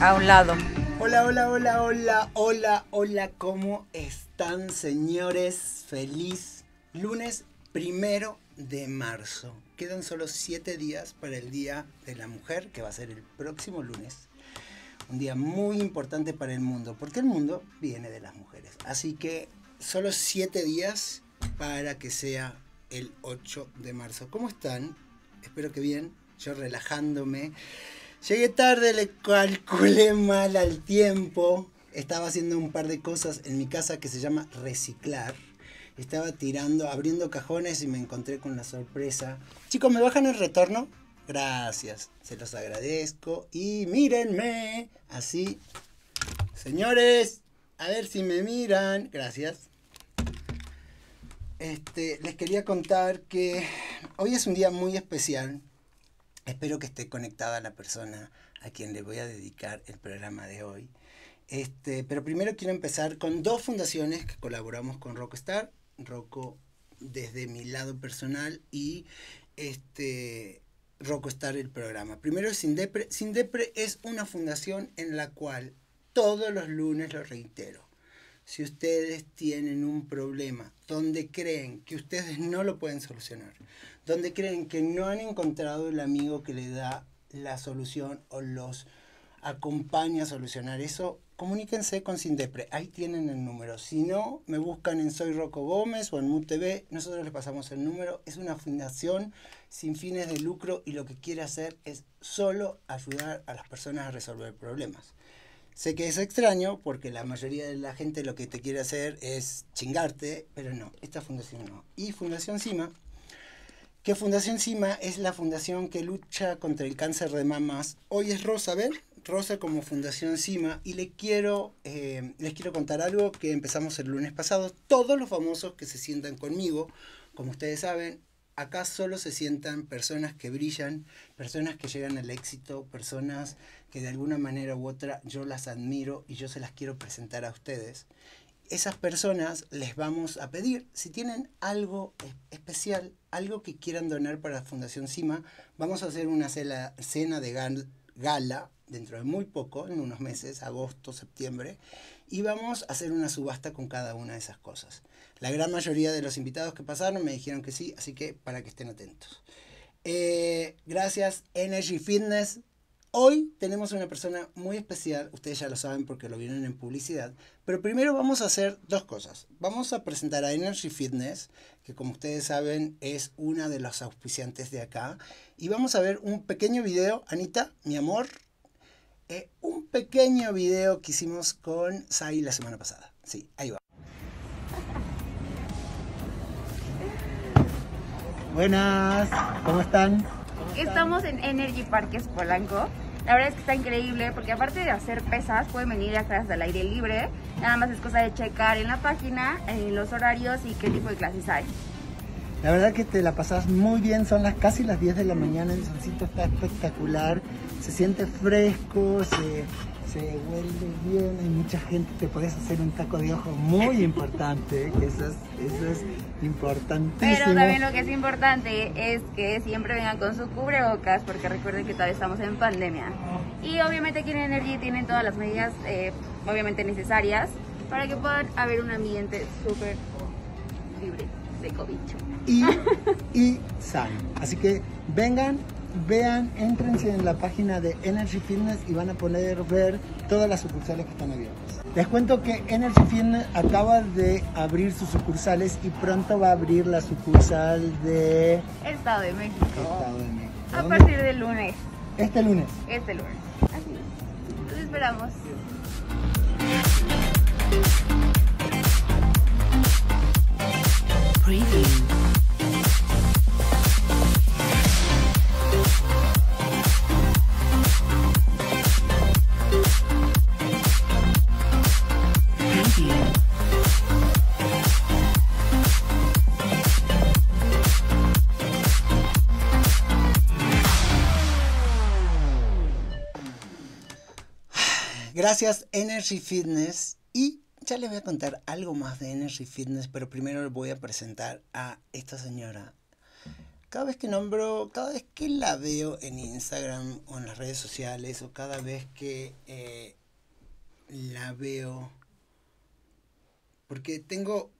a un lado. Hola, hola, hola, hola, hola, hola, ¿cómo están señores? Feliz lunes primero de marzo. Quedan solo siete días para el Día de la Mujer, que va a ser el próximo lunes. Un día muy importante para el mundo, porque el mundo viene de las mujeres. Así que solo siete días para que sea el 8 de marzo. ¿Cómo están? Espero que bien. Yo relajándome. Llegué tarde, le calculé mal al tiempo. Estaba haciendo un par de cosas en mi casa que se llama reciclar. Estaba tirando, abriendo cajones y me encontré con la sorpresa. Chicos, ¿me bajan el retorno? Gracias, se los agradezco. Y mírenme, así. Señores, a ver si me miran. Gracias. Este, les quería contar que hoy es un día muy especial Espero que esté conectada la persona a quien le voy a dedicar el programa de hoy. Este, pero primero quiero empezar con dos fundaciones que colaboramos con Rockstar, Rocco desde mi lado personal y este Rockstar el programa. Primero Sindepre, Sindepre es una fundación en la cual todos los lunes, lo reitero, si ustedes tienen un problema donde creen que ustedes no lo pueden solucionar, donde creen que no han encontrado el amigo que le da la solución o los acompaña a solucionar eso, comuníquense con Sindepre. Ahí tienen el número. Si no, me buscan en Soy Rocco Gómez o en MUTV. Nosotros les pasamos el número. Es una fundación sin fines de lucro y lo que quiere hacer es solo ayudar a las personas a resolver problemas. Sé que es extraño porque la mayoría de la gente lo que te quiere hacer es chingarte, pero no, esta fundación no. Y Fundación CIMA, que Fundación CIMA es la fundación que lucha contra el cáncer de mamas. Hoy es Rosa, ¿ven? Rosa como Fundación CIMA y le quiero, eh, les quiero contar algo que empezamos el lunes pasado. Todos los famosos que se sientan conmigo, como ustedes saben, acá solo se sientan personas que brillan, personas que llegan al éxito, personas que de alguna manera u otra yo las admiro y yo se las quiero presentar a ustedes. Esas personas les vamos a pedir, si tienen algo especial, algo que quieran donar para Fundación CIMA, vamos a hacer una cena de gala dentro de muy poco, en unos meses, agosto, septiembre, y vamos a hacer una subasta con cada una de esas cosas. La gran mayoría de los invitados que pasaron me dijeron que sí, así que para que estén atentos. Eh, gracias Energy Fitness. Hoy tenemos una persona muy especial, ustedes ya lo saben porque lo vieron en publicidad, pero primero vamos a hacer dos cosas. Vamos a presentar a Energy Fitness, que como ustedes saben es una de los auspiciantes de acá, y vamos a ver un pequeño video, Anita, mi amor, eh, un pequeño video que hicimos con Sai la semana pasada. Sí, ahí va. Buenas, ¿cómo están? Estamos en Energy Parques Polanco. La verdad es que está increíble porque aparte de hacer pesas, pueden venir a clases al aire libre. Nada más es cosa de checar en la página, en los horarios y qué tipo de clases hay. La verdad que te la pasas muy bien, son las casi las 10 de la mañana, el solcito está espectacular, se siente fresco, se, se huele bien, hay mucha gente, te puedes hacer un taco de ojo muy importante, que eso, es, importantísimo. Pero también lo que es importante es que siempre vengan con sus cubrebocas, porque recuerden que todavía estamos en pandemia. Y obviamente aquí en Energy tienen todas las medidas, eh, obviamente necesarias, para que puedan haber un ambiente súper libre de COVID. Y, y sano. Así que vengan, vean, entrense en la página de Energy Fitness y van a poder ver todas las sucursales que están abiertas. Les cuento que Energy Fitness acaba de abrir sus sucursales y pronto va a abrir la sucursal de... Estado de México. Estado de México. A partir del lunes. Este lunes. Este lunes. Así es. Los esperamos. Gracias Energy Fitness y ya les voy a contar algo más de Energy Fitness, pero primero les voy a presentar a esta señora. Cada vez que nombro, cada vez que la veo en Instagram o en las redes sociales o cada vez que eh, la veo, porque tengo,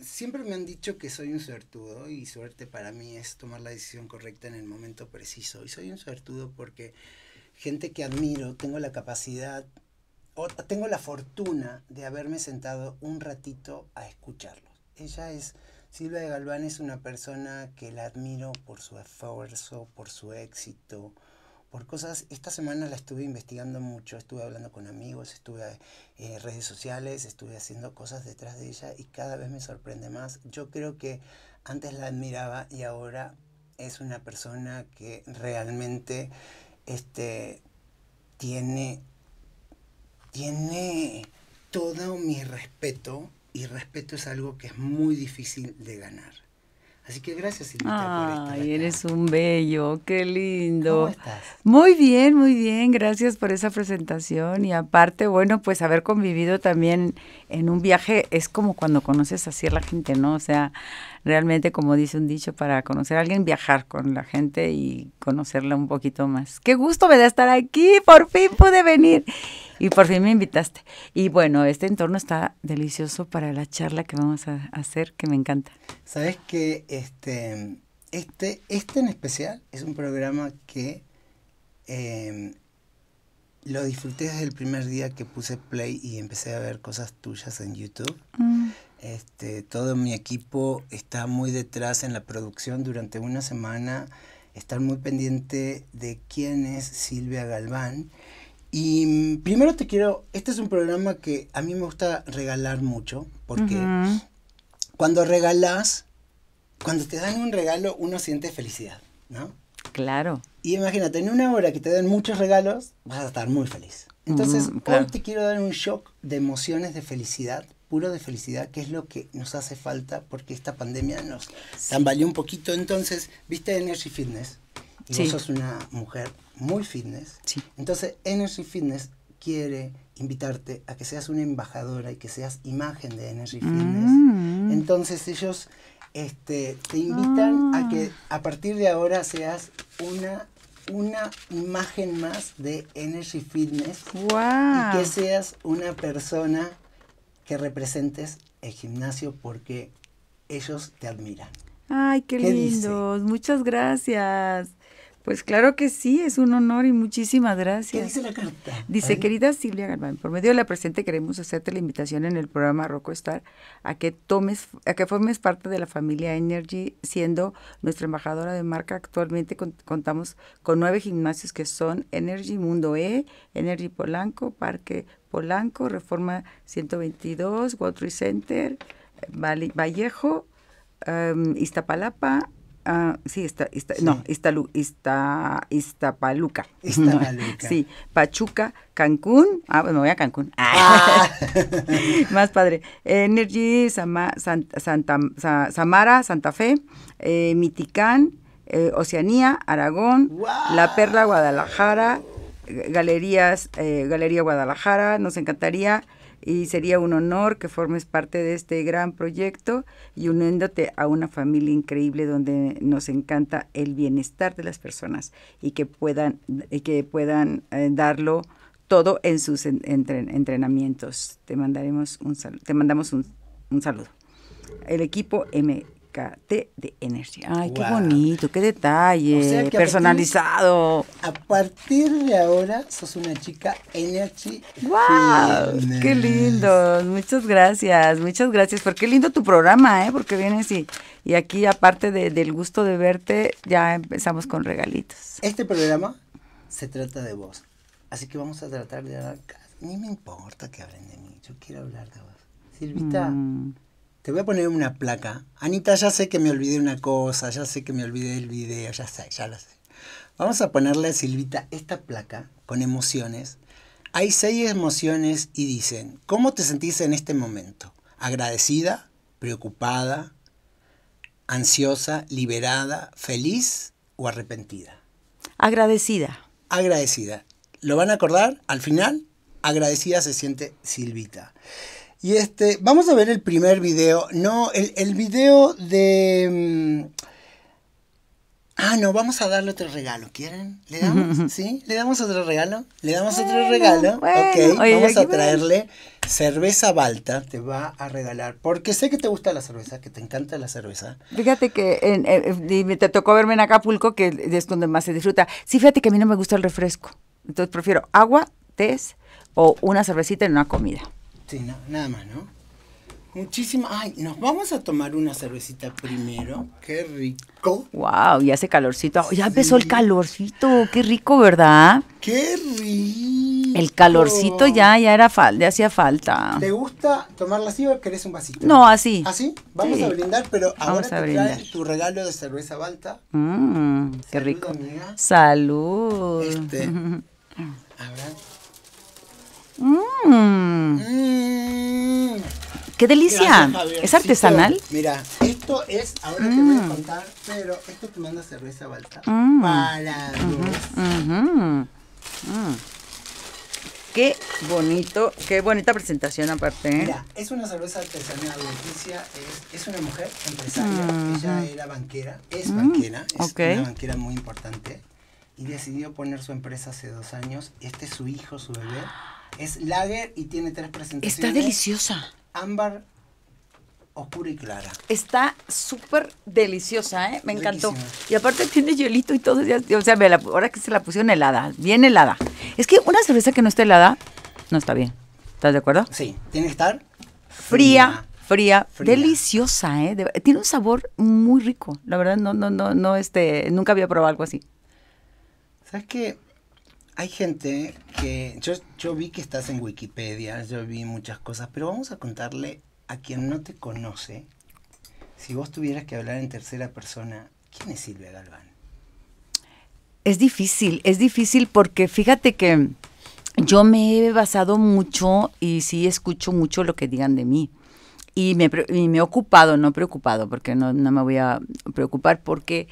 siempre me han dicho que soy un suertudo y suerte para mí es tomar la decisión correcta en el momento preciso. Y soy un suertudo porque gente que admiro, tengo la capacidad o tengo la fortuna de haberme sentado un ratito a escucharlos. Ella es, Silvia de Galván es una persona que la admiro por su esfuerzo, por su éxito, por cosas. Esta semana la estuve investigando mucho, estuve hablando con amigos, estuve en eh, redes sociales, estuve haciendo cosas detrás de ella y cada vez me sorprende más. Yo creo que antes la admiraba y ahora es una persona que realmente este, tiene, tiene todo mi respeto y respeto es algo que es muy difícil de ganar. Así que gracias, Silvita, Ay, eres un bello, qué lindo. ¿Cómo estás? Muy bien, muy bien, gracias por esa presentación. Y aparte, bueno, pues haber convivido también en un viaje es como cuando conoces así a la gente, ¿no? O sea, realmente, como dice un dicho, para conocer a alguien, viajar con la gente y conocerla un poquito más. Qué gusto me da estar aquí, por fin pude venir y por fin me invitaste. Y bueno, este entorno está delicioso para la charla que vamos a hacer, que me encanta. Sabes que este, este, este en especial es un programa que em, lo disfruté desde el primer día que puse play y empecé a ver cosas tuyas en YouTube. Mm. Este, todo mi equipo está muy detrás en la producción durante una semana, estar muy pendiente de quién es Silvia Galván. Y mm, primero te quiero, este es un programa que a mí me gusta regalar mucho, porque cuando regalas, cuando te dan un regalo uno siente felicidad, ¿no? Claro. Y imagínate, en una hora que te den muchos regalos, vas a estar muy feliz. Entonces, te quiero dar un shock de emociones de felicidad, puro de felicidad, que es lo que nos hace falta porque esta pandemia nos tambaleó un poquito. Entonces, viste Energy Fitness. Y sos una mujer muy fitness. Sí. Entonces, Energy Fitness quiere invitarte a que seas una embajadora y que seas imagen de Energy Fitness. Mm. Entonces, ellos este, te invitan a ah. que a partir de ahora seas una una imagen más de Energy Fitness wow. y que seas una persona que representes el gimnasio porque ellos te admiran. Ay, qué, lindo. lindos. Muchas gracias. Pues claro que sí, es un honor y muchísimas gracias. dice la carta? Dice, querida Silvia Galván, por medio de la presente queremos hacerte la invitación en el programa Rocco Star a que tomes, a que formes parte de la familia Energy, siendo nuestra embajadora de marca. Actualmente contamos con nueve gimnasios que son Energy Mundo E, Energy Polanco, Parque Polanco, Reforma 122, Water Center, Vallejo, em, Iztapalapa, Ah, sí, está, está no, está, está, está Paluca. sí, Pachuca, Cancún. Ah, bueno me voy a Cancún. Ah. Más padre. Energy, Santa, Samara, Santa Fe, eh, Miticán, eh, Oceanía, Aragón, La Perla, Guadalajara, Galerías, eh, Galería Guadalajara. Nos encantaría y sería un honor que formes parte de este gran proyecto y uniéndote a una familia increíble donde nos encanta el bienestar de las personas y que puedan, que puedan eh, darlo todo en sus entrenamientos. Te mandaremos un te mandamos un, un saludo. El equipo M de energía. Ay, qué bonito, qué detalle, personalizado. A partir, de ahora sos una chica Energy. ¡Wow! ¡Qué lindo! Muchas gracias, muchas gracias. Porque lindo tu programa, ¿eh? Porque vienes y, y aquí, aparte del gusto de verte, ya empezamos con regalitos. Este programa se trata de vos. Así que vamos a tratar de dar. Ni me importa que hablen de mí, yo quiero hablar de vos. Silvita. Mm. Te voy a poner una placa. Anita, ya sé que me olvidé una cosa, ya sé que me olvidé el video, ya sé, ya lo sé. Vamos a ponerle a Silvita esta placa con emociones. Hay seis emociones y dicen, ¿cómo te sentís en este momento? ¿Agradecida? ¿Preocupada? ¿Ansiosa? ¿Liberada? ¿Feliz? ¿O arrepentida? Agradecida. Agradecida. ¿Lo van a acordar? Al final, agradecida se siente Silvita. Y este, vamos a ver el primer video. No, el, video de... Mm, ah, no, vamos a darle otro regalo. ¿Quieren? ¿Le damos? ¿Sí? ¿Le damos otro regalo? ¿Le damos otro regalo? Ok, vamos a traerle cerveza Balta. Te va a regalar. Porque sé que te gusta la cerveza, que te encanta la cerveza. Fíjate que en, te tocó verme en Acapulco, que es donde más se disfruta. Sí, fíjate que a mí no me gusta el refresco. Entonces prefiero agua, té o una cervecita en una comida. Sí, nada más, ¿no? Muchísimas. Ay, nos vamos a tomar una cervecita primero. Qué rico. Wow, ya hace calorcito. Ya empezó el calorcito. Qué rico, ¿verdad? Qué rico. El calorcito ya, ya era falta, hacía falta. ¿Te gusta tomarla así o querés un vasito? No, así. ¿Así? ¿Ah, vamos a brindar, pero vamos ahora te trae tu regalo de cerveza balta. Mmm, qué rico. Salud. Este. A Mmm. ¡Qué delicia! ¿Es artesanal? mira, esto es, ahora te voy a mm. contar, pero esto te manda cerveza balta. Mm. Para mm. Qué bonito, qué bonita presentación aparte. ¿eh? Mira, es una cerveza artesanal, es, es, una mujer empresaria, ella era banquera, es banquera, es una banquera muy importante y decidió poner su empresa hace dos años, este es su hijo, su bebé. Es lager y tiene tres presentaciones. Está deliciosa. Ámbar, oscura y clara. Está súper deliciosa, ¿eh? Me encantó. Y aparte tiene hielito y todo. Ya, o sea, ahora que se la pusieron helada, bien helada. Es que una cerveza que no está helada, no está bien. ¿Estás de acuerdo? Sí, tiene que estar fría. fría. Fría, deliciosa, ¿eh? tiene un sabor muy rico. La verdad, no, no, no, no, este, nunca había probado algo así. ¿Sabes qué? hay gente que yo, vi que estás en Wikipedia, yo vi muchas cosas, pero vamos a contarle a quien no te conoce, si vos tuvieras que hablar en tercera persona, ¿quién es Silvia Galván? Es difícil, es difícil porque fíjate que yo me he basado mucho y sí escucho mucho lo que digan de mí. Y me, he ocupado, no preocupado, porque no, no me voy a preocupar, porque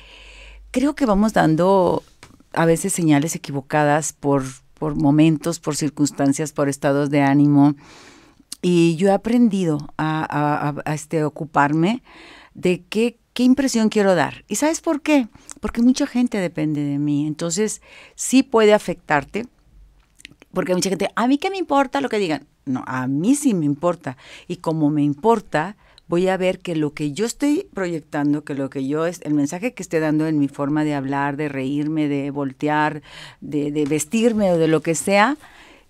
creo que vamos dando a veces señales equivocadas por, momentos, por circunstancias, por estados de ánimo. Y yo he aprendido a, este, ocuparme de qué, qué impresión quiero dar. ¿Y sabes por qué? Porque mucha gente depende de mí. Entonces, sí puede afectarte, porque mucha gente, a mí qué me importa lo que digan. No, a mí sí me importa. Y como me importa, voy a ver que lo que yo estoy proyectando, que lo que yo es, el mensaje que esté dando en mi forma de hablar, de reírme, de voltear, de, vestirme o de lo que sea,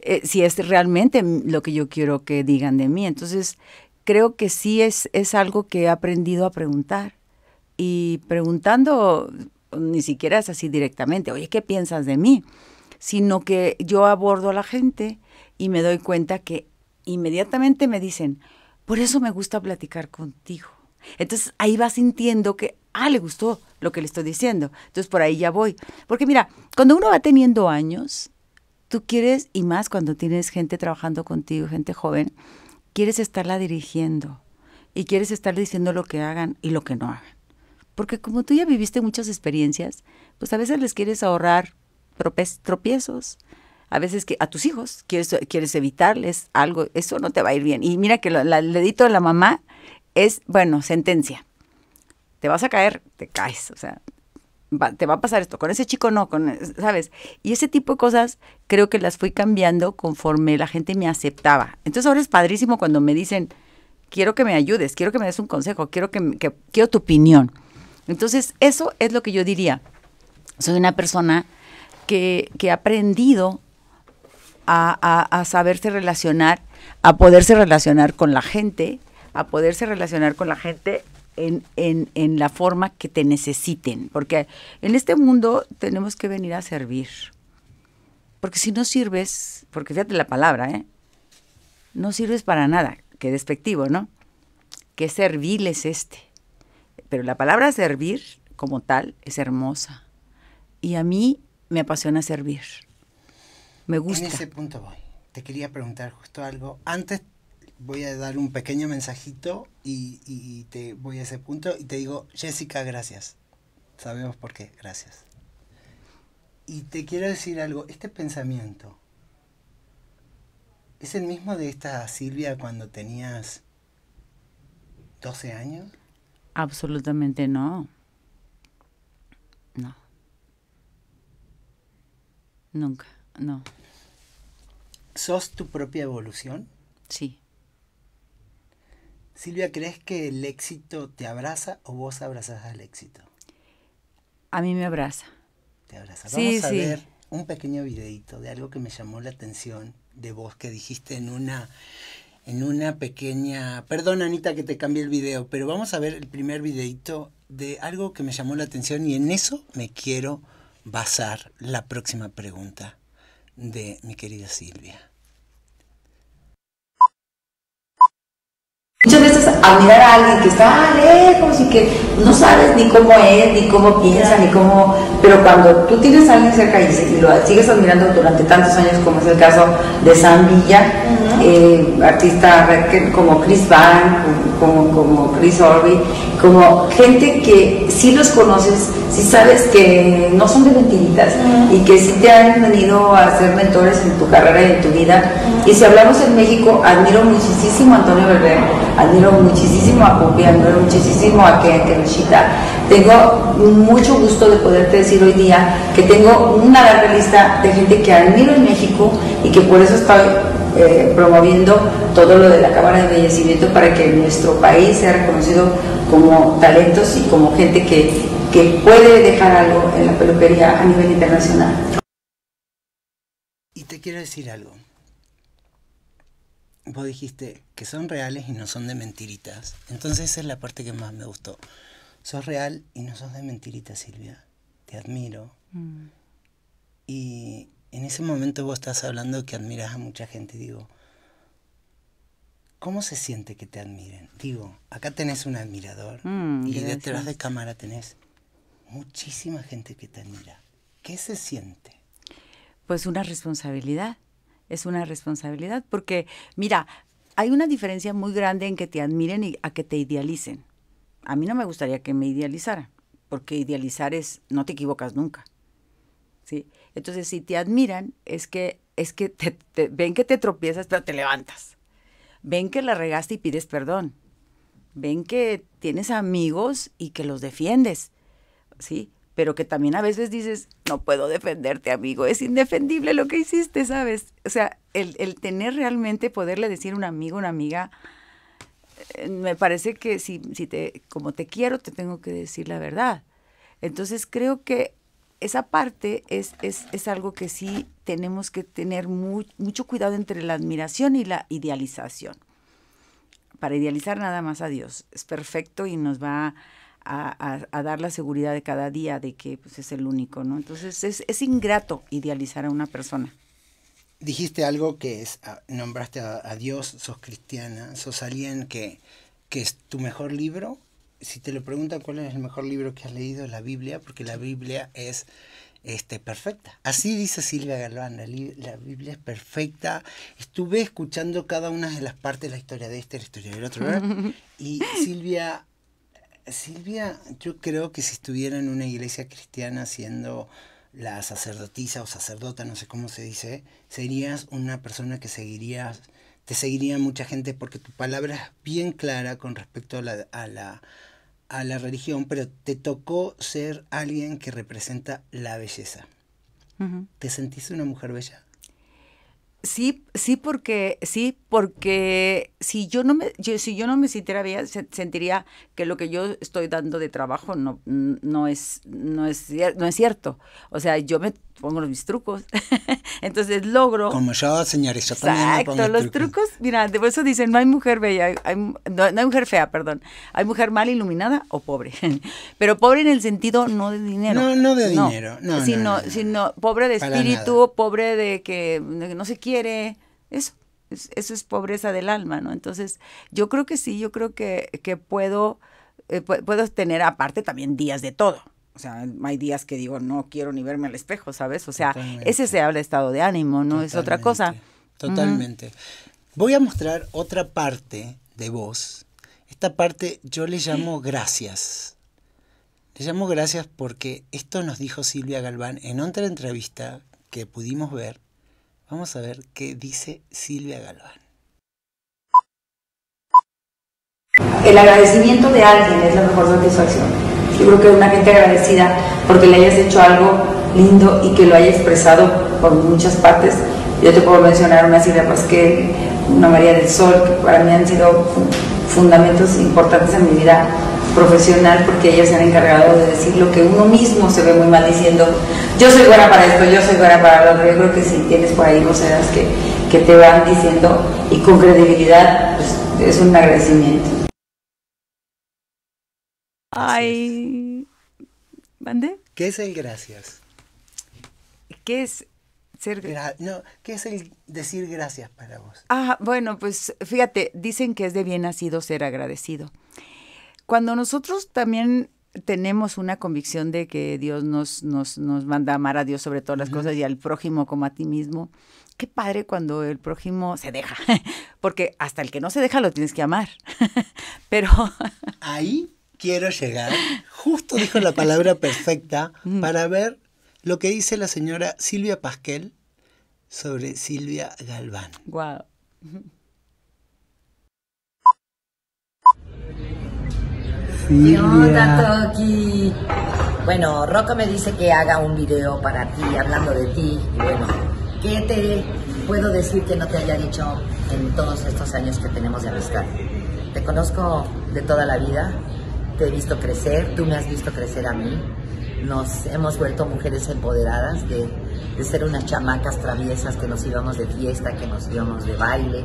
eh, si es realmente lo que yo quiero que digan de mí. Entonces, creo que sí es, es algo que he aprendido a preguntar. Y preguntando, ni siquiera es así directamente, oye, ¿qué piensas de mí? Sino que yo abordo a la gente y me doy cuenta que inmediatamente me dicen, por eso me gusta platicar contigo. Entonces ahí va sintiendo que, ah, le gustó lo que le estoy diciendo. Entonces por ahí ya voy. Porque mira, cuando uno va teniendo años, tú quieres, y más cuando tienes gente trabajando contigo, gente joven, quieres estarla dirigiendo y quieres estar diciendo lo que hagan y lo que no hagan. Porque como tú ya viviste muchas experiencias, pues a veces les quieres ahorrar tropiezos, a veces que a tus hijos quieres, quieres evitarles algo, eso no te va a ir bien. Y mira que el dedito de la mamá es, bueno, sentencia. Te vas a caer, te caes, o sea, te va a pasar esto. Con ese chico no, con, ¿sabes? Y ese tipo de cosas creo que las fui cambiando conforme la gente me aceptaba. Entonces ahora es padrísimo cuando me dicen, quiero que me ayudes, quiero que me des un consejo, quiero, que, que quiero tu opinión. Entonces eso es lo que yo diría. Soy una persona que, que ha aprendido a, saberse relacionar, a poderse relacionar con la gente, a poderse relacionar con la gente en, la forma que te necesiten. Porque en este mundo tenemos que venir a servir. Porque si no sirves, porque fíjate la palabra, ¿eh? No sirves para nada. Qué despectivo, ¿no? Qué servil es este. Pero la palabra servir como tal es hermosa. Y a mí me apasiona servir. En ese punto voy. Te quería preguntar justo algo. Antes voy a dar un pequeño mensajito y, y te voy a ese punto y te digo, Jessica, gracias. Sabemos por qué, gracias. Y te quiero decir algo, este pensamiento es el mismo de esta Silvia cuando tenías 12 años. Absolutamente no. No. Nunca. No. ¿Sos tu propia evolución? Sí. Silvia, ¿crees que el éxito te abraza o vos abrazas al éxito? A mí me abraza. Te abraza. Vamos a ver un pequeño videito de algo que me llamó la atención de vos que dijiste en una en una pequeña. Perdón, Anita, que te cambié el video, pero vamos a ver el primer videito de algo que me llamó la atención y en eso me quiero basar la próxima pregunta de mi querida Silvia. Muchas veces admirar a alguien que está lejos y que no sabes ni cómo es, ni cómo piensa, ni cómo... Pero cuando tú tienes a alguien cerca y, lo sigues admirando durante tantos años, como es el caso de Sam Villa, eh, artista como Chris Van, como, como Chris Orby, como gente que si los conoces, si sabes que no son de mentiritas y que si te han venido a ser mentores en tu carrera y en tu vida. Y si hablamos en México, admiro muchísimo a Antonio Berber, admiro muchísimo a Popi, admiro muchísimo a Ken necesita Tengo mucho gusto de poderte decir hoy día que tengo una larga lista de gente que admiro en México y que por eso estoy eh, promoviendo todo lo de la Cámara de Embellecimiento para que nuestro país sea reconocido como talentos y como gente que, puede dejar algo en la peluquería a nivel internacional. Y te quiero decir algo. Vos dijiste que son reales y no son de mentiritas. Entonces esa es la parte que más me gustó. Sos real y no sos de mentiritas, Silvia. Te admiro. Mm. Y, en ese momento vos estás hablando que admiras a mucha gente, digo, ¿cómo se siente que te admiren? Digo, acá tenés un admirador mm, y detrás de cámara tenés muchísima gente que te admira. ¿Qué se siente? Pues una responsabilidad, es una responsabilidad, porque mira, hay una diferencia muy grande en que te admiren y a que te idealicen. A mí no me gustaría que me idealizara, porque idealizar es no te equivocas nunca. ¿sí? Entonces, si te admiran, es que, es que ven que te tropiezas, pero te levantas. Ven que la regaste y pides perdón. Ven que tienes amigos y que los defiendes, ¿sí? Pero que también a veces dices, no puedo defenderte, amigo, es indefendible lo que hiciste, ¿sabes? O sea, el, tener realmente, poderle decir un amigo, una amiga, eh, me parece que si, si te, como te quiero, te tengo que decir la verdad. Entonces creo que esa parte es, algo que sí tenemos que tener mucho cuidado entre la admiración y la idealización. Para idealizar nada más a Dios, es perfecto y nos va a, dar la seguridad de cada día de que pues, es el único, ¿no? Entonces es, ingrato idealizar a una persona. Dijiste algo que es, ah, nombraste a, Dios, sos cristiana, sos alguien que es tu mejor libro, si te lo preguntan cuál es el mejor libro que has leído, la Biblia, porque la Biblia es este, perfecta. Así dice Silvia Galván, la, Biblia es perfecta. Estuve escuchando cada una de las partes, de la historia de este, la historia del otro, y Silvia, Silvia, yo creo que si estuviera en una iglesia cristiana siendo la sacerdotisa o sacerdota, no sé cómo se dice, serías una persona que seguirías, te seguiría mucha gente porque tu palabra es bien clara con respecto a la a la religión, pero te tocó ser alguien que representa la belleza. ¿Te sentiste una mujer bella? Sí, sí, porque, sí, porque si yo no me, si yo no me sintiera bella, sentiría que lo que yo estoy dando de trabajo no, no, es, no, es, no es cierto. O sea, yo me pongo mis trucos. Entonces logro. Como yo, señores, también. Exacto, los trucos. Mira, por eso dicen: no hay mujer bella, hay, no, hay mujer fea, perdón. Hay mujer mal iluminada o pobre. Pero pobre en el sentido no de dinero. No, no de dinero. No, sino, sino pobre de espíritu, pobre de que no se quiere. Eso. Eso es pobreza del alma, ¿no? Entonces, yo creo que sí, yo creo que, que puedo, eh, puedo tener aparte también días de todo o sea, hay días que digo, no quiero ni verme al espejo, ¿sabes? O sea, ese se habla estado de ánimo, no es otra cosa. Totalmente. Voy a mostrar otra parte de vos. Esta parte yo le llamo gracias. Le llamo gracias porque esto nos dijo Silvia Galván en otra entrevista que pudimos ver. Vamos a ver qué dice Silvia Galván. El agradecimiento de alguien es la mejor satisfacción yo creo que una gente agradecida porque le hayas hecho algo lindo y que lo haya expresado por muchas partes. Yo te puedo mencionar una Silvia que una María del Sol, que para mí han sido fundamentos importantes en mi vida profesional porque ellas se han encargado de decir lo que uno mismo se ve muy mal diciendo, yo soy buena para esto, yo soy buena para lo otro. Yo creo que si tienes por ahí voceras que, que te van diciendo y con credibilidad, pues, es un agradecimiento. Ay. ¿Mande? ¿Qué es el gracias? ¿Qué es ser No, ¿qué es el decir gracias para vos? Ah, bueno, pues fíjate, dicen que es de bien nacido ser agradecido. Cuando nosotros también tenemos una convicción de que Dios nos, nos, manda a amar a Dios sobre todas las cosas y al prójimo como a ti mismo. Qué padre cuando el prójimo se deja, porque hasta el que no se deja lo tienes que amar. Pero... Ahí quiero llegar, justo dijo la palabra perfecta mm. para ver lo que dice la señora Silvia Pasquel sobre Silvia Galván. Guau. Silvia. ¿Qué Toki? Bueno, Rocco me dice que haga un video para ti, hablando de ti. Bueno, ¿qué te puedo decir que no te haya dicho en todos estos años que tenemos de amistad? Te conozco de toda la vida, te he visto crecer, tú me has visto crecer a mí. Nos hemos vuelto mujeres empoderadas de, ser unas chamacas traviesas que nos íbamos de fiesta, que nos íbamos de baile,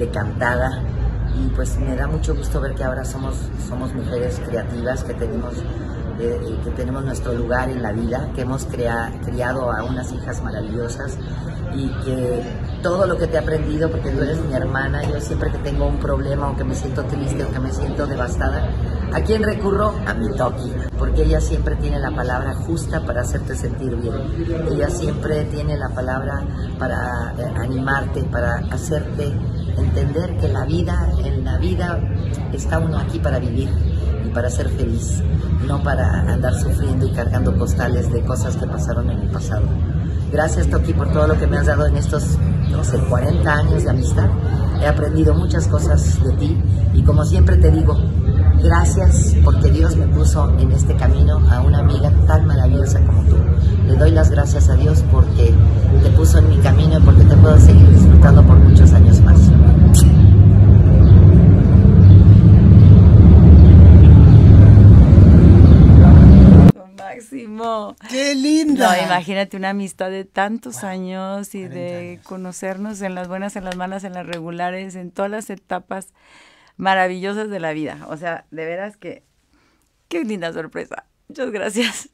de cantada. Y pues me da mucho gusto ver que ahora somos, somos mujeres creativas, que tenemos, eh, que tenemos nuestro lugar en la vida, que hemos creado criado a unas hijas maravillosas y que todo lo que te he aprendido, porque tú eres mi hermana, yo siempre que tengo un problema o que me siento triste o que me siento devastada, ¿A quién recurro? A mi Toki, porque ella siempre tiene la palabra justa para hacerte sentir bien. Ella siempre tiene la palabra para eh, animarte, para hacerte entender que la vida, en la vida está uno aquí para vivir y para ser feliz, no para andar sufriendo y cargando costales de cosas que pasaron en el pasado. Gracias Toki por todo lo que me has dado en estos, no sé, 40 años de amistad. He aprendido muchas cosas de ti y como siempre te digo, Gracias porque Dios me puso en este camino a una amiga tan maravillosa como tú. Le doy las gracias a Dios porque te puso en mi camino y porque te puedo seguir disfrutando por muchos años más. Máximo. ¡Qué linda! imagínate una amistad de tantos años y de conocernos en las buenas, en las malas, en las regulares, en todas las etapas maravillosas de la vida. O sea, de veras que, qué linda sorpresa. Muchas gracias.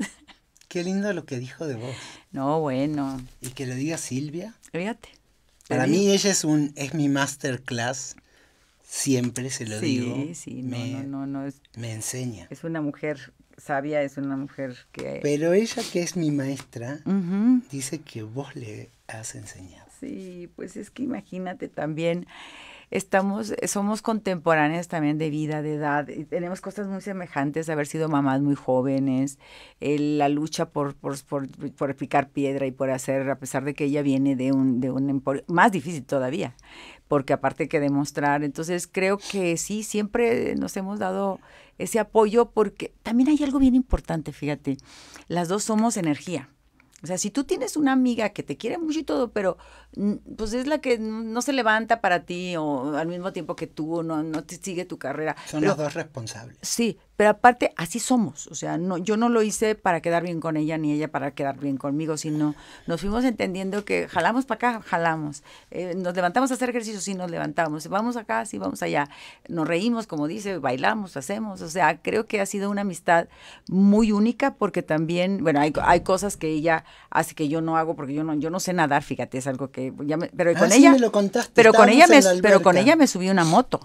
Qué lindo lo que dijo de vos. No, bueno. Y que le diga Silvia. Fíjate. Para mí ella es un es mi masterclass. Siempre se lo digo. Sí, sí, no, me, no, no, es, me enseña. Es una mujer sabia, es una mujer que... Pero ella que es mi maestra, dice que vos le has enseñado. Sí, pues es que imagínate también estamos, eh, somos contemporáneas también de vida, de edad, y tenemos cosas muy semejantes, haber sido mamás muy jóvenes, la lucha por, por, por, por, picar piedra y por hacer, a pesar de que ella viene de un, de un más difícil todavía, porque aparte que demostrar, entonces creo que sí, siempre nos hemos dado ese apoyo porque también hay algo bien importante, fíjate, las dos somos energía. O sea, si tú tienes una amiga que te quiere mucho y todo, pero mm, pues es la que no se levanta para ti o al mismo tiempo que tú, no, no te sigue tu carrera. Son los dos responsables. Sí, pero aparte, así somos. O sea, no, yo no lo hice para quedar bien con ella ni ella para quedar bien conmigo, sino nos fuimos entendiendo que jalamos para acá, jalamos. Eh, nos levantamos a hacer ejercicio, sí, nos levantamos. Vamos acá, sí, vamos allá. Nos reímos, como dice, bailamos, hacemos. O sea, creo que ha sido una amistad muy única porque también, bueno, hay, hay cosas que ella hace que yo no hago porque yo no, yo no sé nadar, fíjate, es algo que ya me, pero ah, con ella. pero con ella me, pero con ella me subí una moto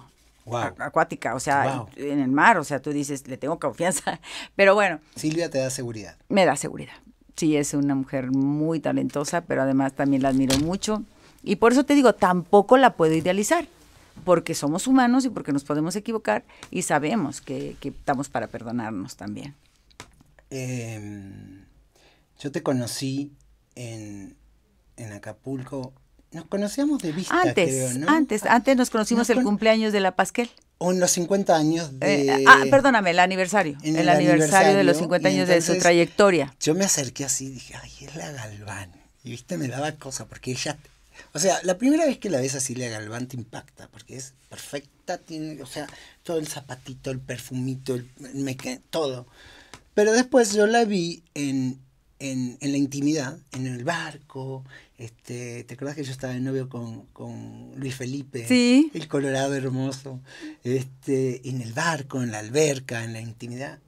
acuática, o sea, en el mar, o sea, tú dices, le tengo confianza, pero bueno. Silvia te da seguridad. Me da seguridad. Sí, es una mujer muy talentosa, pero además también la admiro mucho. Y por eso te digo, tampoco la puedo idealizar, porque somos humanos y porque nos podemos equivocar y sabemos que, estamos para perdonarnos también. Em, yo te conocí en, en Acapulco nos conocíamos de vista, antes, creo, ¿no? Antes, antes nos conocimos el cumpleaños de la Pasquel. O en los 50 años de... Eh, ah, perdóname, el aniversario. el, aniversario, de los 50 años de su trayectoria. Yo me acerqué así y dije, ay, es la Galván. Y viste, me daba cosa, porque ella... O sea, la primera vez que la ves así, la Galván te impacta, porque es perfecta, tiene, o sea, todo el zapatito, el perfumito, el, me, todo. Pero después yo la vi en, en, en la intimidad, en el barco, este, ¿Te acuerdas que yo estaba de novio con, Luis Felipe? Sí. El Colorado hermoso. Este, en el barco, en la alberca, en la intimidad.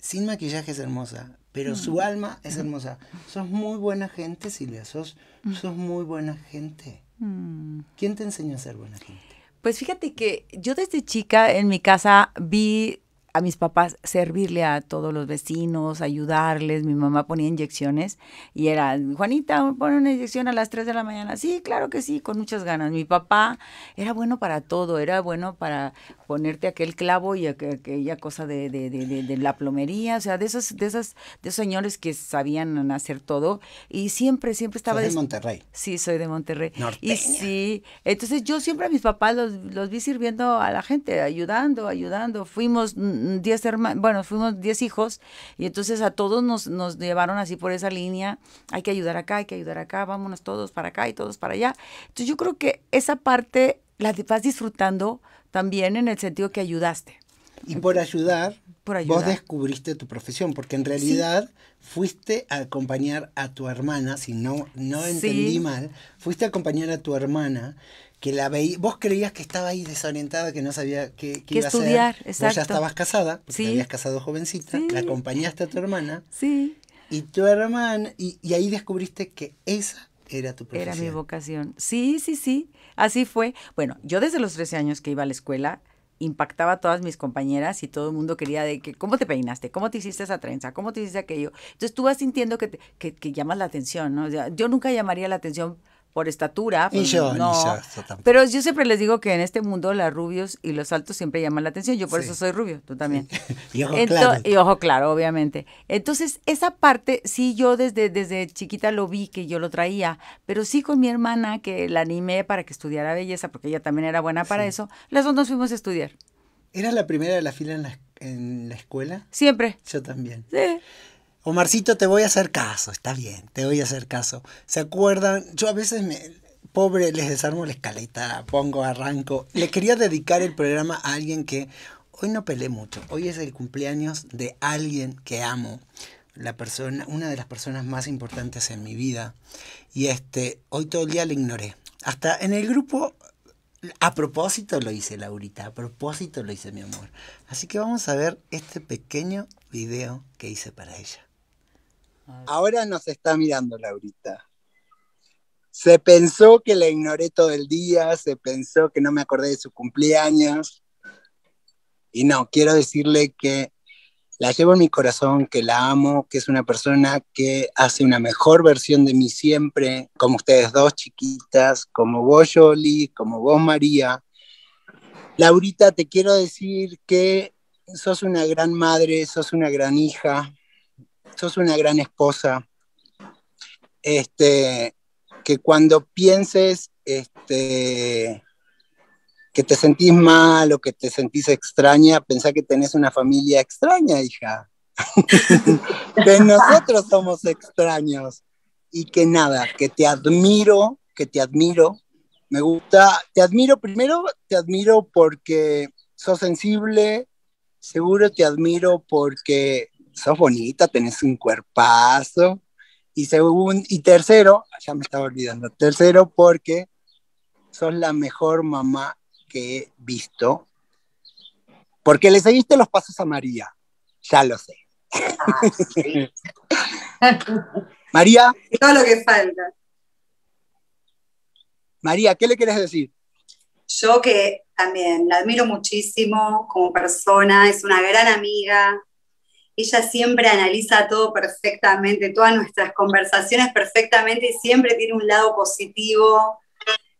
Sin maquillaje es hermosa, pero su mm. alma es hermosa. Sos muy buena gente, Silvia, sos, mm. sos muy buena gente. Mm. ¿Quién te enseñó a ser buena gente? Pues fíjate que yo desde chica en mi casa vi a mis papás servirle a todos los vecinos, ayudarles. Mi mamá ponía inyecciones y era, Juanita, pon una inyección a las 3 de la mañana. Sí, claro que sí, con muchas ganas. Mi papá era bueno para todo, era bueno para ponerte aquel clavo y aquella cosa de, de, de, de la plomería, o sea, de esos, de, esas, de señores que sabían hacer todo y siempre, siempre estaba... Soy de Monterrey. Sí, soy de Monterrey. Y sí, entonces yo siempre a mis papás los, los vi sirviendo a la gente, ayudando, ayudando. Fuimos 10 hermanos, bueno, fuimos 10 hijos y entonces a todos nos, nos llevaron así por esa línea, hay que ayudar acá, hay que ayudar acá, vámonos todos para acá y todos para allá. Entonces yo creo que esa parte la vas disfrutando también en el sentido que ayudaste. Y por ayudar, por ayudar. vos descubriste tu profesión, porque en realidad fuiste a acompañar a tu hermana, si no, no entendí mal, fuiste a acompañar a tu hermana que la veí, vos creías que estaba ahí desorientada, que no sabía qué, qué iba estudiar, a hacer. Exacto. Vos ya estabas casada, te habías casado jovencita, la acompañaste a tu hermana. Sí. Y tu hermana, y, y, ahí descubriste que esa era tu profesión. Era mi vocación. Sí, sí, sí. Así fue. Bueno, yo desde los 13 años que iba a la escuela, impactaba a todas mis compañeras y todo el mundo quería de que, ¿cómo te peinaste? ¿Cómo te hiciste esa trenza? ¿Cómo te hiciste aquello? Entonces tú vas sintiendo que, te, que, que llamas la atención, ¿no? sea, yo nunca llamaría la atención por estatura. Pues no. pero yo siempre les digo que en este mundo las rubios y los altos siempre llaman la atención. Yo por eso soy rubio, tú también. y ojo claro. Y ojo claro, obviamente. Entonces, esa parte sí yo desde, desde chiquita lo vi que yo lo traía, pero sí con mi hermana que la animé para que estudiara belleza, porque ella también era buena para eso, las dos nos fuimos a estudiar. ¿Eras la primera de la fila en la, en la escuela? Siempre. Yo también. Sí. Omarcito, te voy a hacer caso, está bien, te voy a hacer caso. ¿Se acuerdan? Yo a veces me, pobre, les desarmo la escaleta, pongo, arranco. Le quería dedicar el programa a alguien que hoy no peleé mucho. Hoy es el cumpleaños de alguien que amo, la persona, una de las personas más importantes en mi vida. Y este, hoy todo el día le ignoré. Hasta en el grupo, a propósito lo hice, Laurita, a propósito lo hice, mi amor. Así que vamos a ver este pequeño video que hice para ella. Ahora nos está mirando Laurita. Se pensó que la ignoré todo el día, se pensó que no me acordé de su cumpleaños. Y no, quiero decirle que la llevo en mi corazón, que la amo, que es una persona que hace una mejor versión de mí siempre, como ustedes dos chiquitas, como vos Jolie, como vos María. Laurita, te quiero decir que sos una gran madre, sos una gran hija, sos una gran esposa. Este, que cuando pienses este, que te sentís mal o que te sentís extraña, pensá que tenés una familia extraña, hija. De nosotros somos extraños y que nada, que te admiro, que te admiro. Me gusta, te admiro primero, te admiro porque sos sensible, seguro te admiro porque sos bonita, tenés un cuerpazo. Y, y tercero, ya me estaba olvidando, tercero porque sos la mejor mamá que he visto. Porque le seguiste los pasos a María, ya lo sé. Ah, María. Todo lo que falta. María, ¿qué le quieres decir? Yo que también la admiro muchísimo como persona, es una gran amiga, ella siempre analiza todo perfectamente, todas nuestras conversaciones perfectamente y siempre tiene un lado positivo.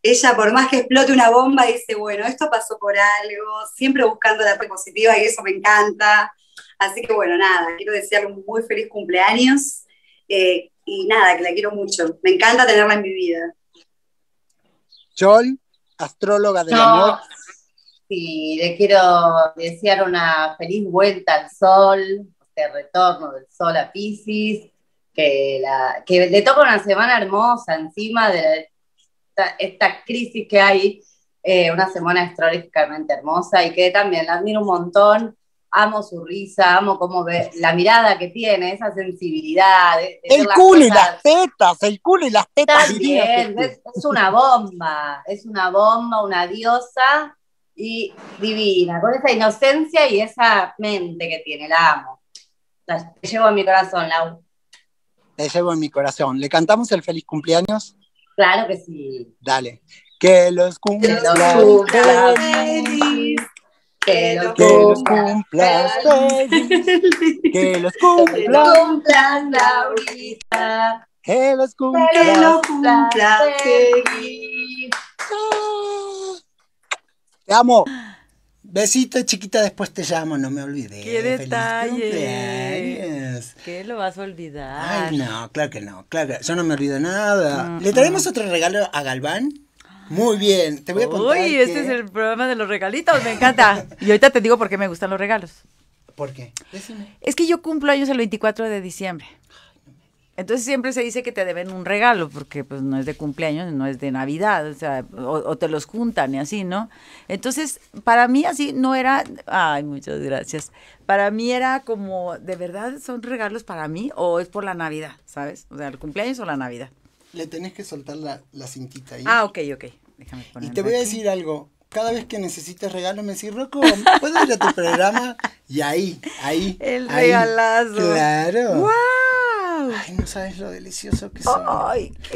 Ella, por más que explote una bomba, dice, bueno, esto pasó por algo, siempre buscando la positiva y eso me encanta. Así que bueno, nada, quiero desearle un muy feliz cumpleaños eh, y nada, que la quiero mucho. Me encanta tenerla en mi vida. Chol, astróloga de la amor. y le quiero desear una feliz vuelta al sol, este retorno del sol a Pisces, que, le toca una semana hermosa encima de esta, crisis que hay, eh, una semana extraordinariamente hermosa y que también la admiro un montón. Amo su risa, amo cómo ve la mirada que tiene, esa sensibilidad. el culo y las tetas, el culo y las tetas. También, es, es una bomba, es una bomba, una diosa y divina, con esa inocencia y esa mente que tiene, la amo te llevo en mi corazón, Lau. Te llevo en mi corazón. ¿Le cantamos el feliz cumpleaños? Claro que sí. Dale. Que los cumplas, que los feliz. Que los, que cumplas feliz. Que los cumplas, Laurita. Que los cumpla que los cumplas feliz. Ah. Te amo. Besito, chiquita, después te llamo, no me olvides. ¡Qué detalles! ¿Qué lo vas a olvidar? Ay, no, claro que no, claro yo no me olvido nada. Mm, ¿Le traemos mm. otro regalo a Galván? Muy bien, te voy a contar. Uy, este es el programa de los regalitos, me encanta. y ahorita te digo por qué me gustan los regalos. ¿Por qué? Es que yo cumplo años el 24 de diciembre. Entonces siempre se dice que te deben un regalo, porque pues no es de cumpleaños, no es de Navidad, o, sea, o, te los juntan y así, ¿no? Entonces, para mí así no era, ay, muchas gracias, para mí era como, ¿de verdad son regalos para mí o es por la Navidad, ¿sabes? O sea, el cumpleaños o la Navidad. Le tenés que soltar la, cintita ahí. Ah, ok, ok. y te voy a decir algo, cada vez que necesites regalos me decís, Rocco, puedes ir a tu programa? Y ahí, ahí. El regalazo. Claro. ¡Wow! Ay, no sabes lo delicioso que son.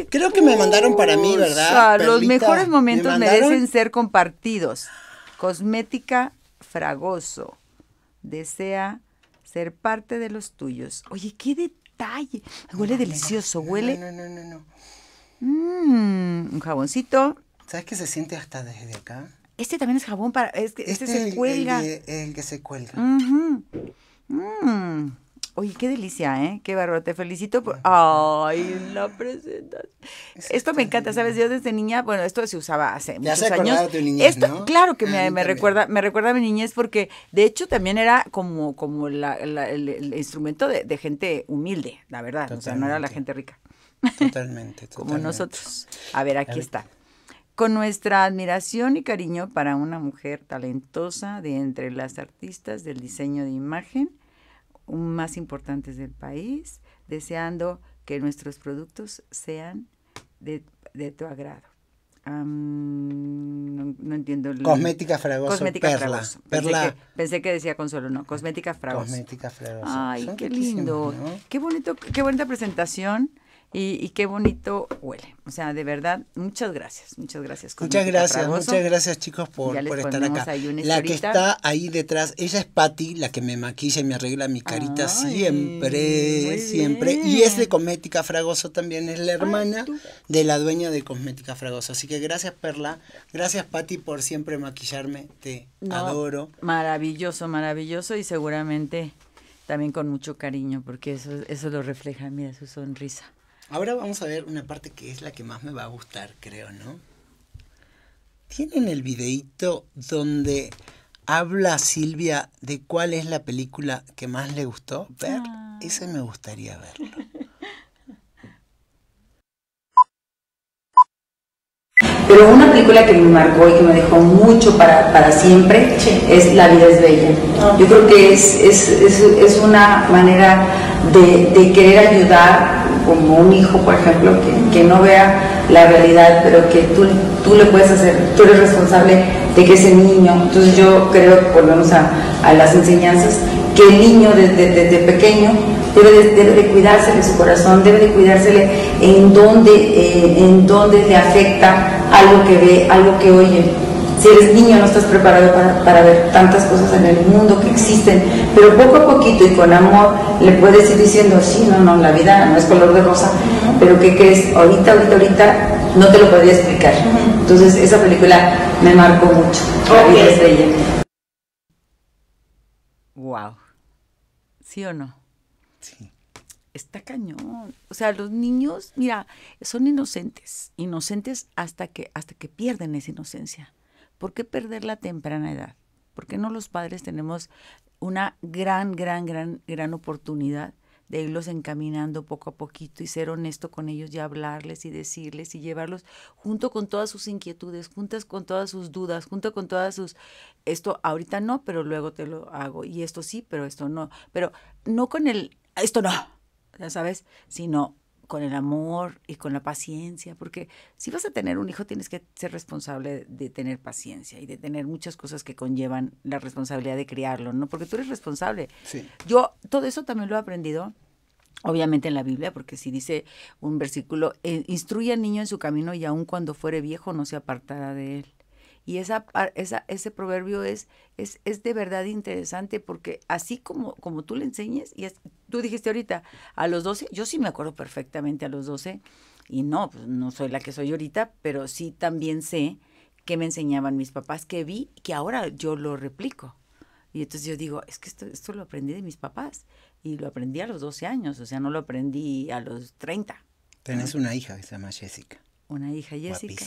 Creo que me mandaron para mí, ¿verdad? los mejores momentos merecen ser compartidos. Cosmética Fragoso desea ser parte de los tuyos. Oye, qué detalle. Huele delicioso, huele. No, no, no, no. Mmm, un jaboncito. ¿Sabes qué se siente hasta desde acá? Este también es jabón para. Este, este, se cuelga. cuelga. es el, que se cuelga. Mmm, Oye, qué delicia, ¿eh? Qué bárbaro. Te felicito por... Ay, la presentación. Esto me encanta, ¿sabes? Yo desde niña, bueno, esto se usaba hace ya muchos se años. Tu niñez, Claro que me, recuerda, me recuerda a mi niñez porque de hecho también era como, como el, instrumento de, gente humilde, la verdad. O sea, no era la gente rica. Totalmente, totalmente. como nosotros. A ver, aquí está con nuestra admiración y cariño para una mujer talentosa de entre las artistas del diseño de imagen más importantes del país, deseando que nuestros productos sean de, de tu agrado. no, entiendo. Cosmética Fragoso. Perla. Pensé, Que, pensé, Que, decía Consuelo, no. Cosmética Fragoso. Cosmética Fragoso. Ay, qué lindo. Qué, bonito, qué bonita presentación y, qué bonito huele. O sea, de verdad, muchas gracias, muchas gracias. Muchas gracias, muchas gracias chicos por, estar acá. La que está ahí detrás, ella es Patti, la que me maquilla y me arregla mi carita siempre, siempre. Y es de Cosmética Fragoso también, es la hermana de la dueña de Cosmética Fragoso. Así que gracias Perla, gracias Patti por siempre maquillarme, te adoro. Maravilloso, maravilloso y seguramente también con mucho cariño, porque eso, eso lo refleja, mira su sonrisa. Ahora vamos a ver una parte que es la que más me va a gustar, creo, ¿no? ¿Tienen el videíto donde habla Silvia de cuál es la película que más le gustó ver? Ah. Ese me gustaría verlo. Pero una película que me marcó y que me dejó mucho para, siempre es La vida es bella. Yo creo que es, una manera de querer ayudar como un hijo, por ejemplo, que, no vea la realidad, pero que tú, tú le puedes hacer, tú eres responsable de que ese niño, entonces yo creo, volvemos a, las enseñanzas, que el niño desde, pequeño debe de, cuidarse de su corazón, debe de cuidársele en dónde, eh, en dónde le afecta algo que ve, algo que oye si eres niño no estás preparado para, ver tantas cosas en el mundo que existen, pero poco a poquito y con amor le puedes ir diciendo, sí, no, no, la vida no es color de rosa, pero ¿qué crees? Ahorita, ahorita, ahorita no te lo podría explicar. Entonces esa película me marcó mucho. La es Wow. ¿Sí o no? Sí está cañón. O sea, los niños, mira, son inocentes, inocentes hasta que hasta que pierden esa inocencia. ¿Por qué perder la temprana edad? ¿Por qué no los padres tenemos una gran, gran, gran, gran oportunidad de irlos encaminando poco a poquito y ser honesto con ellos y hablarles y decirles y llevarlos junto con todas sus inquietudes, juntas con todas sus dudas, junto con todas sus, esto ahorita no, pero luego te lo hago y esto sí, pero esto no, pero no con el, esto no, ya sabes, sino con el amor y con la paciencia, porque si vas a tener un hijo tienes que ser responsable de tener paciencia y de tener muchas cosas que conllevan la responsabilidad de criarlo, ¿no? Porque tú eres responsable. Sí. Yo todo eso también lo he aprendido. Obviamente en la Biblia, porque si dice un versículo, eh, instruye al niño en su camino y aun cuando fuere viejo no se apartará de él. Y esa, esa, ese proverbio es, es, de verdad interesante porque así como, como tú le enseñes, y tú dijiste ahorita, a los 12, yo sí me acuerdo perfectamente a los 12, y no, pues no soy la que soy ahorita, pero sí también sé que me enseñaban mis papás, que vi, que ahora yo lo replico. Y entonces yo digo, es que esto, esto lo aprendí de mis papás, y lo aprendí a los 12 años, o sea, no lo aprendí a los 30. Tienes una hija que se llama Jessica. Una hija Jessica.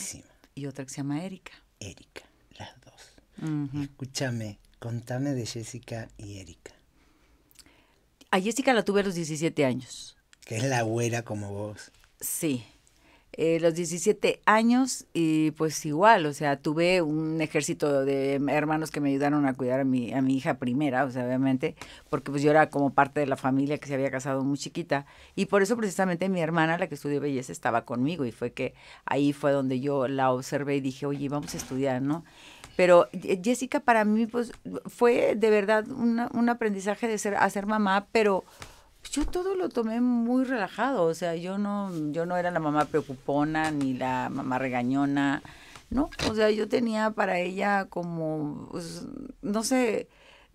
Y otra que se llama Erika. Erika, las dos. Escúchame, contame de Jessica y Erika. A Jessica la tuve a los 17 años. Que es la güera como vos. Sí, eh, los 17 años y pues igual, o sea, tuve un ejército de hermanos que me ayudaron a cuidar a mi, hija primera, o sea, obviamente, porque pues yo era como parte de la familia que se había casado muy chiquita y por eso precisamente mi hermana, la que estudió belleza, estaba conmigo y fue que ahí fue donde yo la observé y dije, oye, vamos a estudiar, ¿no? Pero Jessica para mí pues fue de verdad un aprendizaje de ser, hacer mamá, pero pues yo todo lo tomé muy relajado, o sea, yo no, yo no era la mamá preocupona ni la mamá regañona, ¿no? O sea, yo tenía para ella como, pues, no sé,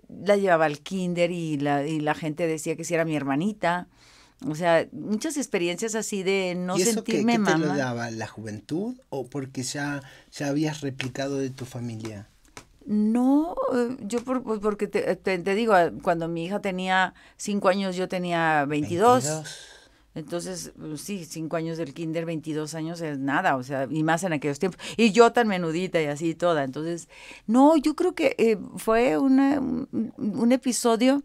la llevaba al kinder y la, y la gente decía que si era mi hermanita. O sea, muchas experiencias así de no ¿Y eso sentirme qué, qué te lo daba la juventud o porque ya, ya habías replicado de tu familia? No, eh, yo por, pues, porque te, digo, eh, cuando mi hija tenía cinco años, yo tenía 22. Entonces, pues, sí, cinco años del kinder, 22 años es nada, o sea, y más en aquellos tiempos. Y yo tan menudita y así toda. Entonces, no, yo creo que eh, fue un episodio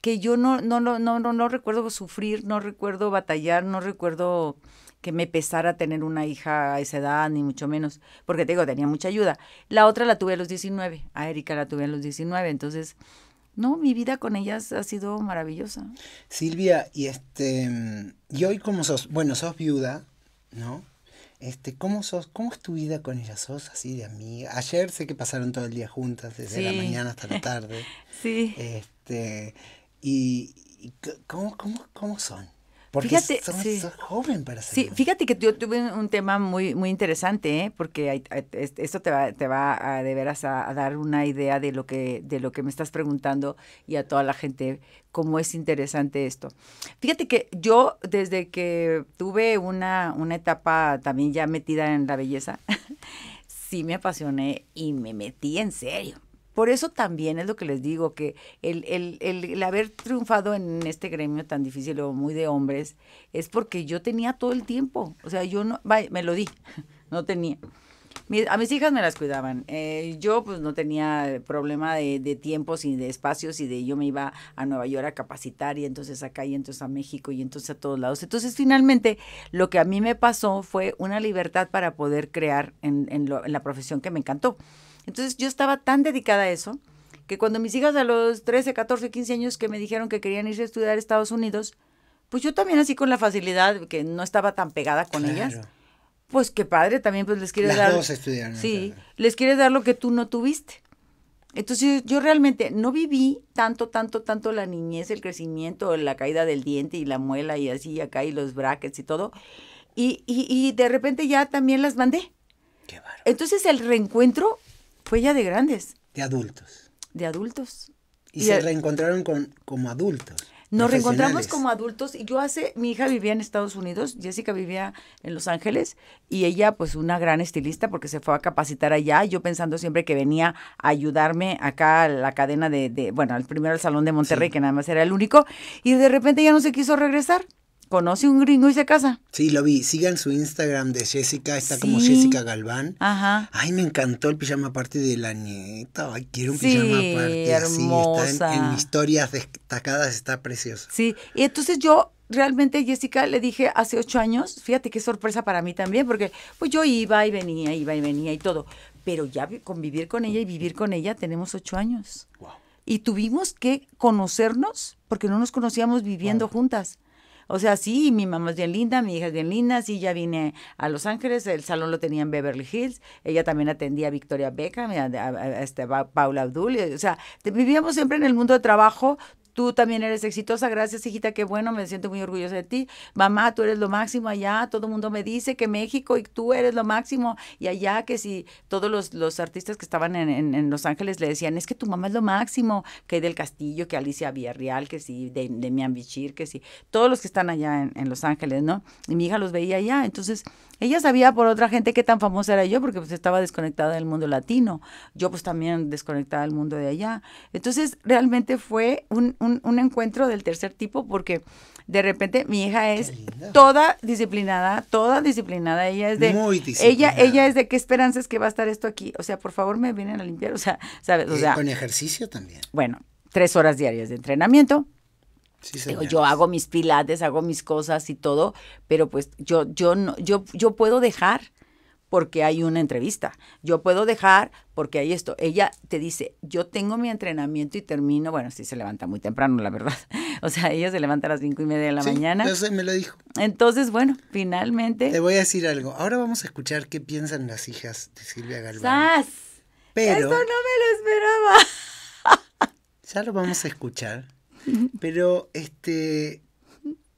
que yo no, no, no, no, no recuerdo sufrir, no recuerdo batallar, no recuerdo que me pesara tener una hija a esa edad, ni mucho menos, porque te digo, tenía mucha ayuda. La otra la tuve a los 19, a Erika la tuve a los 19, entonces, no, mi vida con ellas ha sido maravillosa. Silvia, y este, y hoy como sos, bueno, sos viuda, ¿no? Este, ¿cómo sos? ¿Cómo es tu vida con ellas? ¿Sos así de amiga? Ayer sé que pasaron todo el día juntas, desde la mañana hasta la tarde. sí. Este, ¿Y, cómo, cómo, son? Porque son, joven para ser. Sí, fíjate que yo tuve un tema muy, muy interesante, ¿eh? porque esto te va, te va a, de veras a, dar una idea de lo, que, de lo que me estás preguntando y a toda la gente, cómo es interesante esto. Fíjate que yo, desde que tuve una, una etapa también ya metida en la belleza, sí me apasioné y me metí en serio. Por eso también es lo que les digo, que el, haber triunfado en este gremio tan difícil o muy de hombres es porque yo tenía todo el tiempo. O sea, yo no, vaya, me lo di, no tenía. A mis hijas me las cuidaban. Eh, yo pues no tenía problema de, tiempos y de espacios y de yo me iba a Nueva York a capacitar y entonces acá y entonces a México y entonces a todos lados. Entonces finalmente lo que a mí me pasó fue una libertad para poder crear en, en la profesión que me encantó. Entonces yo estaba tan dedicada a eso que cuando mis hijas a los 13, 14, 15 años que me dijeron que querían irse a estudiar a Estados Unidos, pues yo también así con la facilidad que no estaba tan pegada con ellas, pues qué padre también pues les quieres dar. Dos sí, les quieres dar lo que tú no tuviste. Entonces yo realmente no viví tanto, tanto, tanto la niñez, el crecimiento, la caída del diente y la muela y así acá y los brackets y todo. Y, y, de repente ya también las mandé. Qué Entonces el reencuentro fue ya de grandes. De adultos. De adultos. Y, se reencontraron con, como adultos. Nos reencontramos como adultos y yo hace, mi hija vivía en Estados Unidos, Jessica vivía en Los Ángeles y ella pues una gran estilista porque se fue a capacitar allá, yo pensando siempre que venía a ayudarme acá a la cadena de, bueno, al primero al Salón de Monterrey que nada más era el único y de repente ya no se quiso regresar conoce un gringo y se casa. Sí, lo vi. Sigan su Instagram de Jessica, está como Jessica Galván. Ajá. Ay, me encantó el pijama aparte de la nieta. Ay, quiero un pijama party hermosa. Está en, historias destacadas, está precioso. Sí, y entonces yo realmente Jessica le dije hace ocho años, fíjate qué sorpresa para mí también, porque pues yo iba y venía, iba y venía y todo. Pero ya convivir con ella y vivir con ella tenemos ocho años. Wow. Y tuvimos que conocernos porque no nos conocíamos viviendo juntas. O sea, sí, mi mamá es bien linda, mi hija es bien linda, sí, ya vine a Los Ángeles, el salón lo tenía en Beverly Hills, ella también atendía a Victoria Beckham, a, este, a, Paula Abdul, o sea, vivíamos siempre en el mundo de trabajo, Tú también eres exitosa, gracias hijita, qué bueno, me siento muy orgullosa de ti. Mamá, tú eres lo máximo allá, todo el mundo me dice que México y tú eres lo máximo. Y allá que si todos los, artistas que estaban en, en, Los Ángeles le decían, es que tu mamá es lo máximo, que del Castillo, que Alicia Villarreal, que sí, de, de Mian Bichir, que sí, todos los que están allá en, Los Ángeles, ¿no? Y mi hija los veía allá, entonces ella sabía por otra gente qué tan famosa era yo, porque pues estaba desconectada del mundo latino, yo pues también desconectada del mundo de allá. Entonces realmente fue un un, encuentro del tercer tipo porque de repente mi hija es toda disciplinada, toda disciplinada. Ella es de. ella, ella es de qué esperanzas que va a estar esto aquí. O sea, por favor me vienen a limpiar. O sea, ¿sabes? O eh, sea, con ejercicio también. Bueno, tres horas diarias de entrenamiento. Sí, yo hago mis pilates, hago mis cosas y todo, pero pues yo, yo no, yo, yo puedo dejar porque hay una entrevista. Yo puedo dejar porque hay esto. Ella te dice, yo tengo mi entrenamiento y termino, bueno, sí se levanta muy temprano, la verdad. O sea, ella se levanta a las cinco y media de la sí, mañana. Eso me lo dijo. Entonces, bueno, finalmente. Te voy a decir algo. Ahora vamos a escuchar qué piensan las hijas de Silvia Galván. ¡Sas! Eso no me lo esperaba. ya lo vamos a escuchar. Pero, este.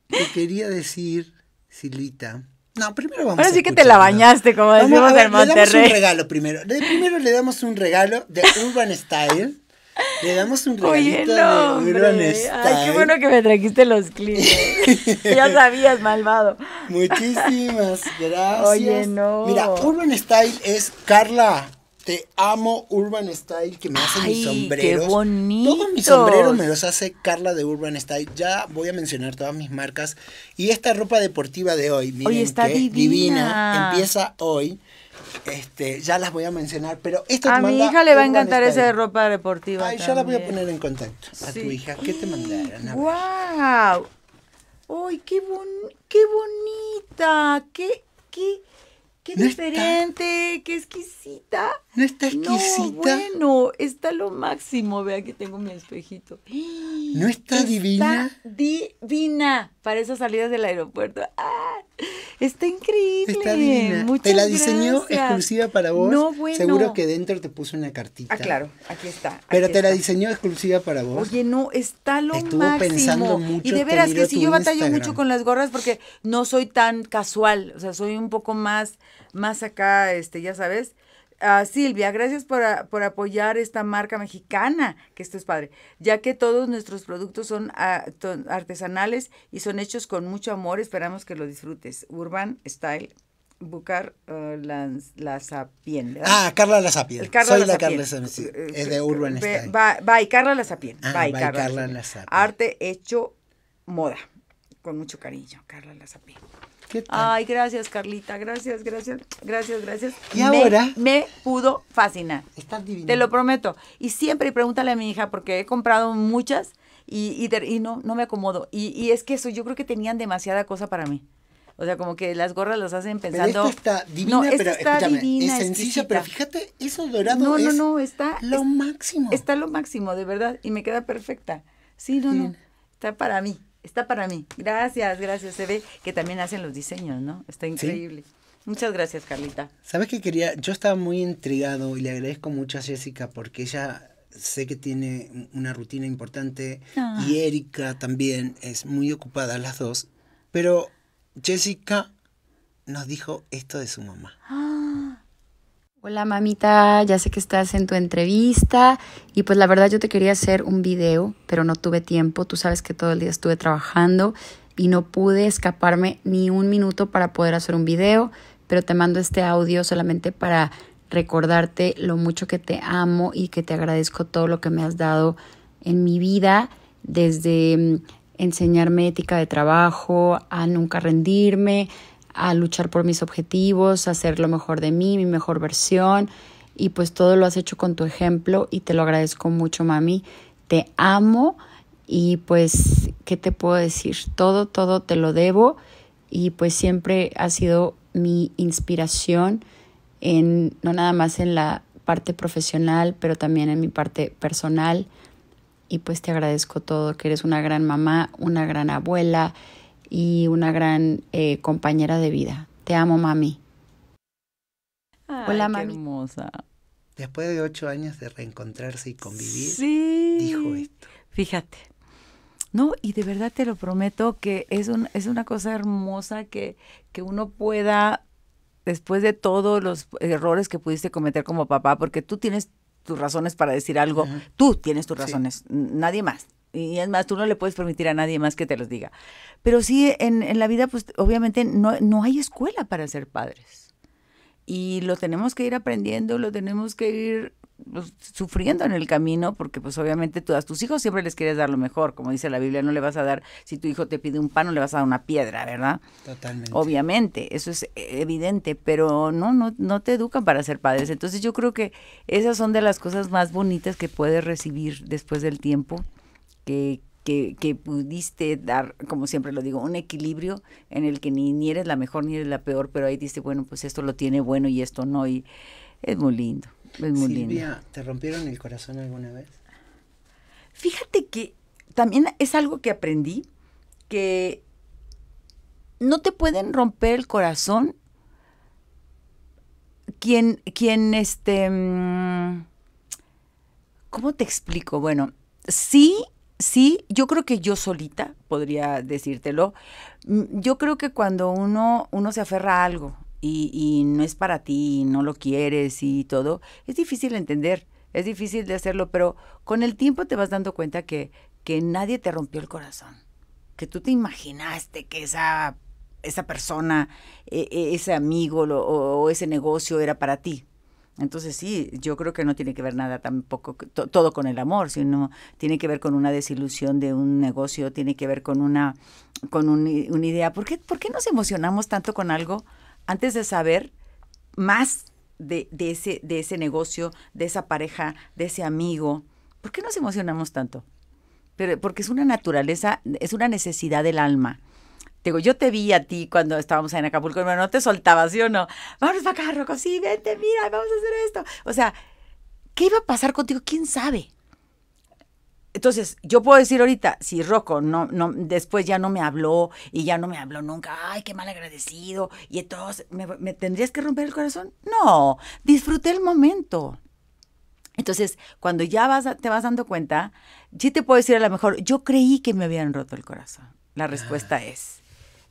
Te quería decir, Silvita no, primero vamos Ahora sí que te la bañaste, como vamos, decimos en Monterrey. Le damos un regalo primero. primero le damos un regalo de Urban Style. Le damos un regalito de Urban Style. Ay, qué bueno que me trajiste los clips. ya sabías, malvado. Muchísimas gracias. Oye, no. Mira, Urban Style es Carla te amo Urban Style que me hace mis sombreros. Qué bonito. Todos mis sombreros me los hace Carla de Urban Style. Ya voy a mencionar todas mis marcas. Y esta ropa deportiva de hoy, miren hoy está divina. Empieza hoy. Este, ya las voy a mencionar, pero esta A mi hija le va a encantar esa ropa deportiva. Ay, ya la voy a poner en contacto. A tu hija, ¿qué te mandaron? ¡Wow! ¡Ay, qué, qué bonita! ¡Qué, qué, diferente! ¡Qué exquisita! No está exquisita. No, bueno, está lo máximo. Vea que tengo mi espejito. ¿No está, está divina? divina para esas salidas del aeropuerto. ¡Ah! Está increíble. Está divina. te la diseñó exclusiva para vos. Seguro que dentro te puso una cartita. Ah, claro, aquí está. Pero te la diseñó exclusiva para vos. Oye, no, está lo Estuvo máximo. pensando mucho. Y de veras que si yo batallo mucho con las gorras porque no soy tan casual. O sea, soy un poco más, más acá, este, ya sabes. Ah, Silvia, gracias ah, por, apoyar esta marca mexicana, que esto es padre, ya que todos nuestros productos son ah, artesanales y son hechos con mucho amor, esperamos que lo disfrutes. Urban Style, Bucar la, Ah, Carla La Soy la, Carla es eh, eh, de Urban Style. Bye, bye, Carla La bye, Carla, Arte hecho moda, con mucho cariño, Carla La Ay, gracias, Carlita. Gracias, gracias, gracias, gracias. Y ahora. Me pudo fascinar. Estás divina. Te lo prometo. Y siempre pregúntale a mi hija, porque he comprado muchas y, no, no me acomodo. Y, es que eso, yo creo que tenían demasiada cosa para mí. O sea, como que las gorras las hacen pensando. esta está divina, no, esta pero está divina, es sencilla, pero fíjate, eso dorado no, no, no, está, lo máximo. Está lo máximo, de verdad, y me queda perfecta. Sí, no, no, está para mí está para mí. Gracias, gracias. Se ve que también hacen los diseños, ¿no? Está increíble. Muchas gracias, Carlita. ¿Sabes qué quería? Yo estaba muy intrigado y le agradezco mucho a Jessica porque ella sé que tiene una rutina importante ah. y Erika también es muy ocupada las dos, pero Jessica nos dijo esto de su mamá. Ah. Hola mamita, ya sé que estás en tu entrevista y pues la verdad yo te quería hacer un video, pero no tuve tiempo, tú sabes que todo el día estuve trabajando y no pude escaparme ni un minuto para poder hacer un video, pero te mando este audio solamente para recordarte lo mucho que te amo y que te agradezco todo lo que me has dado en mi vida, desde mm, enseñarme ética de trabajo, a nunca rendirme, a luchar por mis objetivos, a hacer lo mejor de mí, mi mejor versión. Y pues todo lo has hecho con tu ejemplo y te lo agradezco mucho, mami. Te amo y pues, ¿qué te puedo decir? Todo, todo te lo debo y pues siempre ha sido mi inspiración en, no nada más en la parte profesional, pero también en mi parte personal. Y pues te agradezco todo, que eres una gran mamá, una gran abuela, y una gran eh, compañera de vida. Te amo, mami. Hola, mami. hermosa. Después de ocho años de reencontrarse y convivir, dijo esto. Fíjate. No, y de verdad te lo prometo que es, un, es una cosa hermosa que, que uno pueda, después de todos los errores que pudiste cometer como papá, porque tú tienes tus razones para decir algo, tú tienes tus razones, nadie más, y es más, tú no le puedes permitir a nadie más que te los diga. Pero sí, en, la vida, pues obviamente no, no hay escuela para ser padres. Y lo tenemos que ir aprendiendo, lo tenemos que ir pues, sufriendo en el camino, porque pues obviamente tú a tus hijos siempre les quieres dar lo mejor, como dice la Biblia, no le vas a dar, si tu hijo te pide un pan, no le vas a dar una piedra, ¿verdad? Totalmente. Obviamente, eso es evidente, pero no, no, no te educan para ser padres. Entonces yo creo que esas son de las cosas más bonitas que puedes recibir después del tiempo que, pudiste dar, como siempre lo digo, un equilibrio en el que ni, eres la mejor ni eres la peor, pero ahí dice, bueno, pues esto lo tiene bueno y esto no, y es muy lindo, es muy Silvia, ¿te rompieron el corazón alguna vez? Fíjate que también es algo que aprendí, que no te pueden romper el corazón quien, quien, este, mm, ¿cómo te explico? Bueno, sí sí, yo creo que yo solita podría decírtelo. Mm, yo creo que cuando uno, uno se aferra a algo y, no es para ti, no lo quieres y todo, es difícil entender, es difícil de hacerlo, pero con el tiempo te vas dando cuenta que, que nadie te rompió el corazón, que tú te imaginaste que esa, esa persona, e, e, ese amigo o ese negocio era para ti. Entonces sí, yo creo que no tiene que ver nada tampoco todo con el amor, sino tiene que ver con una desilusión de un negocio, tiene que ver con una con una idea. ¿Por qué, ¿Por qué nos emocionamos tanto con algo antes de saber más de, de, ese, de ese negocio, de esa pareja, de ese amigo? ¿Por qué nos emocionamos tanto? Pero, porque es una naturaleza, es una necesidad del alma. Digo, yo te vi a ti cuando estábamos en Acapulco, pero no te soltabas, ¿sí o no? vamos para acá, Rocco, sí, vente, mira, vamos a hacer esto. O sea, ¿qué iba a pasar contigo? ¿Quién sabe? Entonces, yo puedo decir ahorita, si Rocco no, no, después ya no me habló y ya no me habló nunca, ay, qué mal agradecido, y entonces, ¿me, tendrías que romper el corazón? No, disfruté el momento. Entonces, cuando ya vas, te vas dando cuenta, sí te puedo decir a lo mejor, yo creí que me habían roto el corazón. La respuesta ah. es,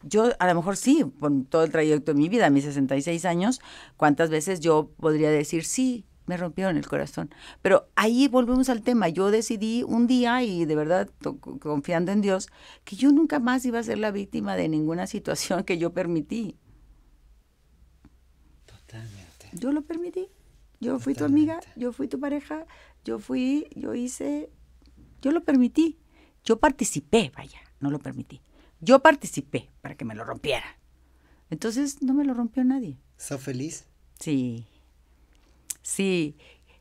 yo a lo mejor sí, con todo el trayecto de mi vida, mis 66 años, cuántas veces yo podría decir sí, me rompieron el corazón. Pero ahí volvemos al tema. Yo decidí un día, y de verdad confiando en Dios, que yo nunca más iba a ser la víctima de ninguna situación que yo permití. Totalmente. Yo lo permití. Yo fui tu amiga, yo fui tu pareja, yo fui, yo hice, yo lo permití. Yo participé, vaya, no lo permití. Yo participé para que me lo rompiera. Entonces no me lo rompió nadie. ¿Estás feliz? Sí. Sí.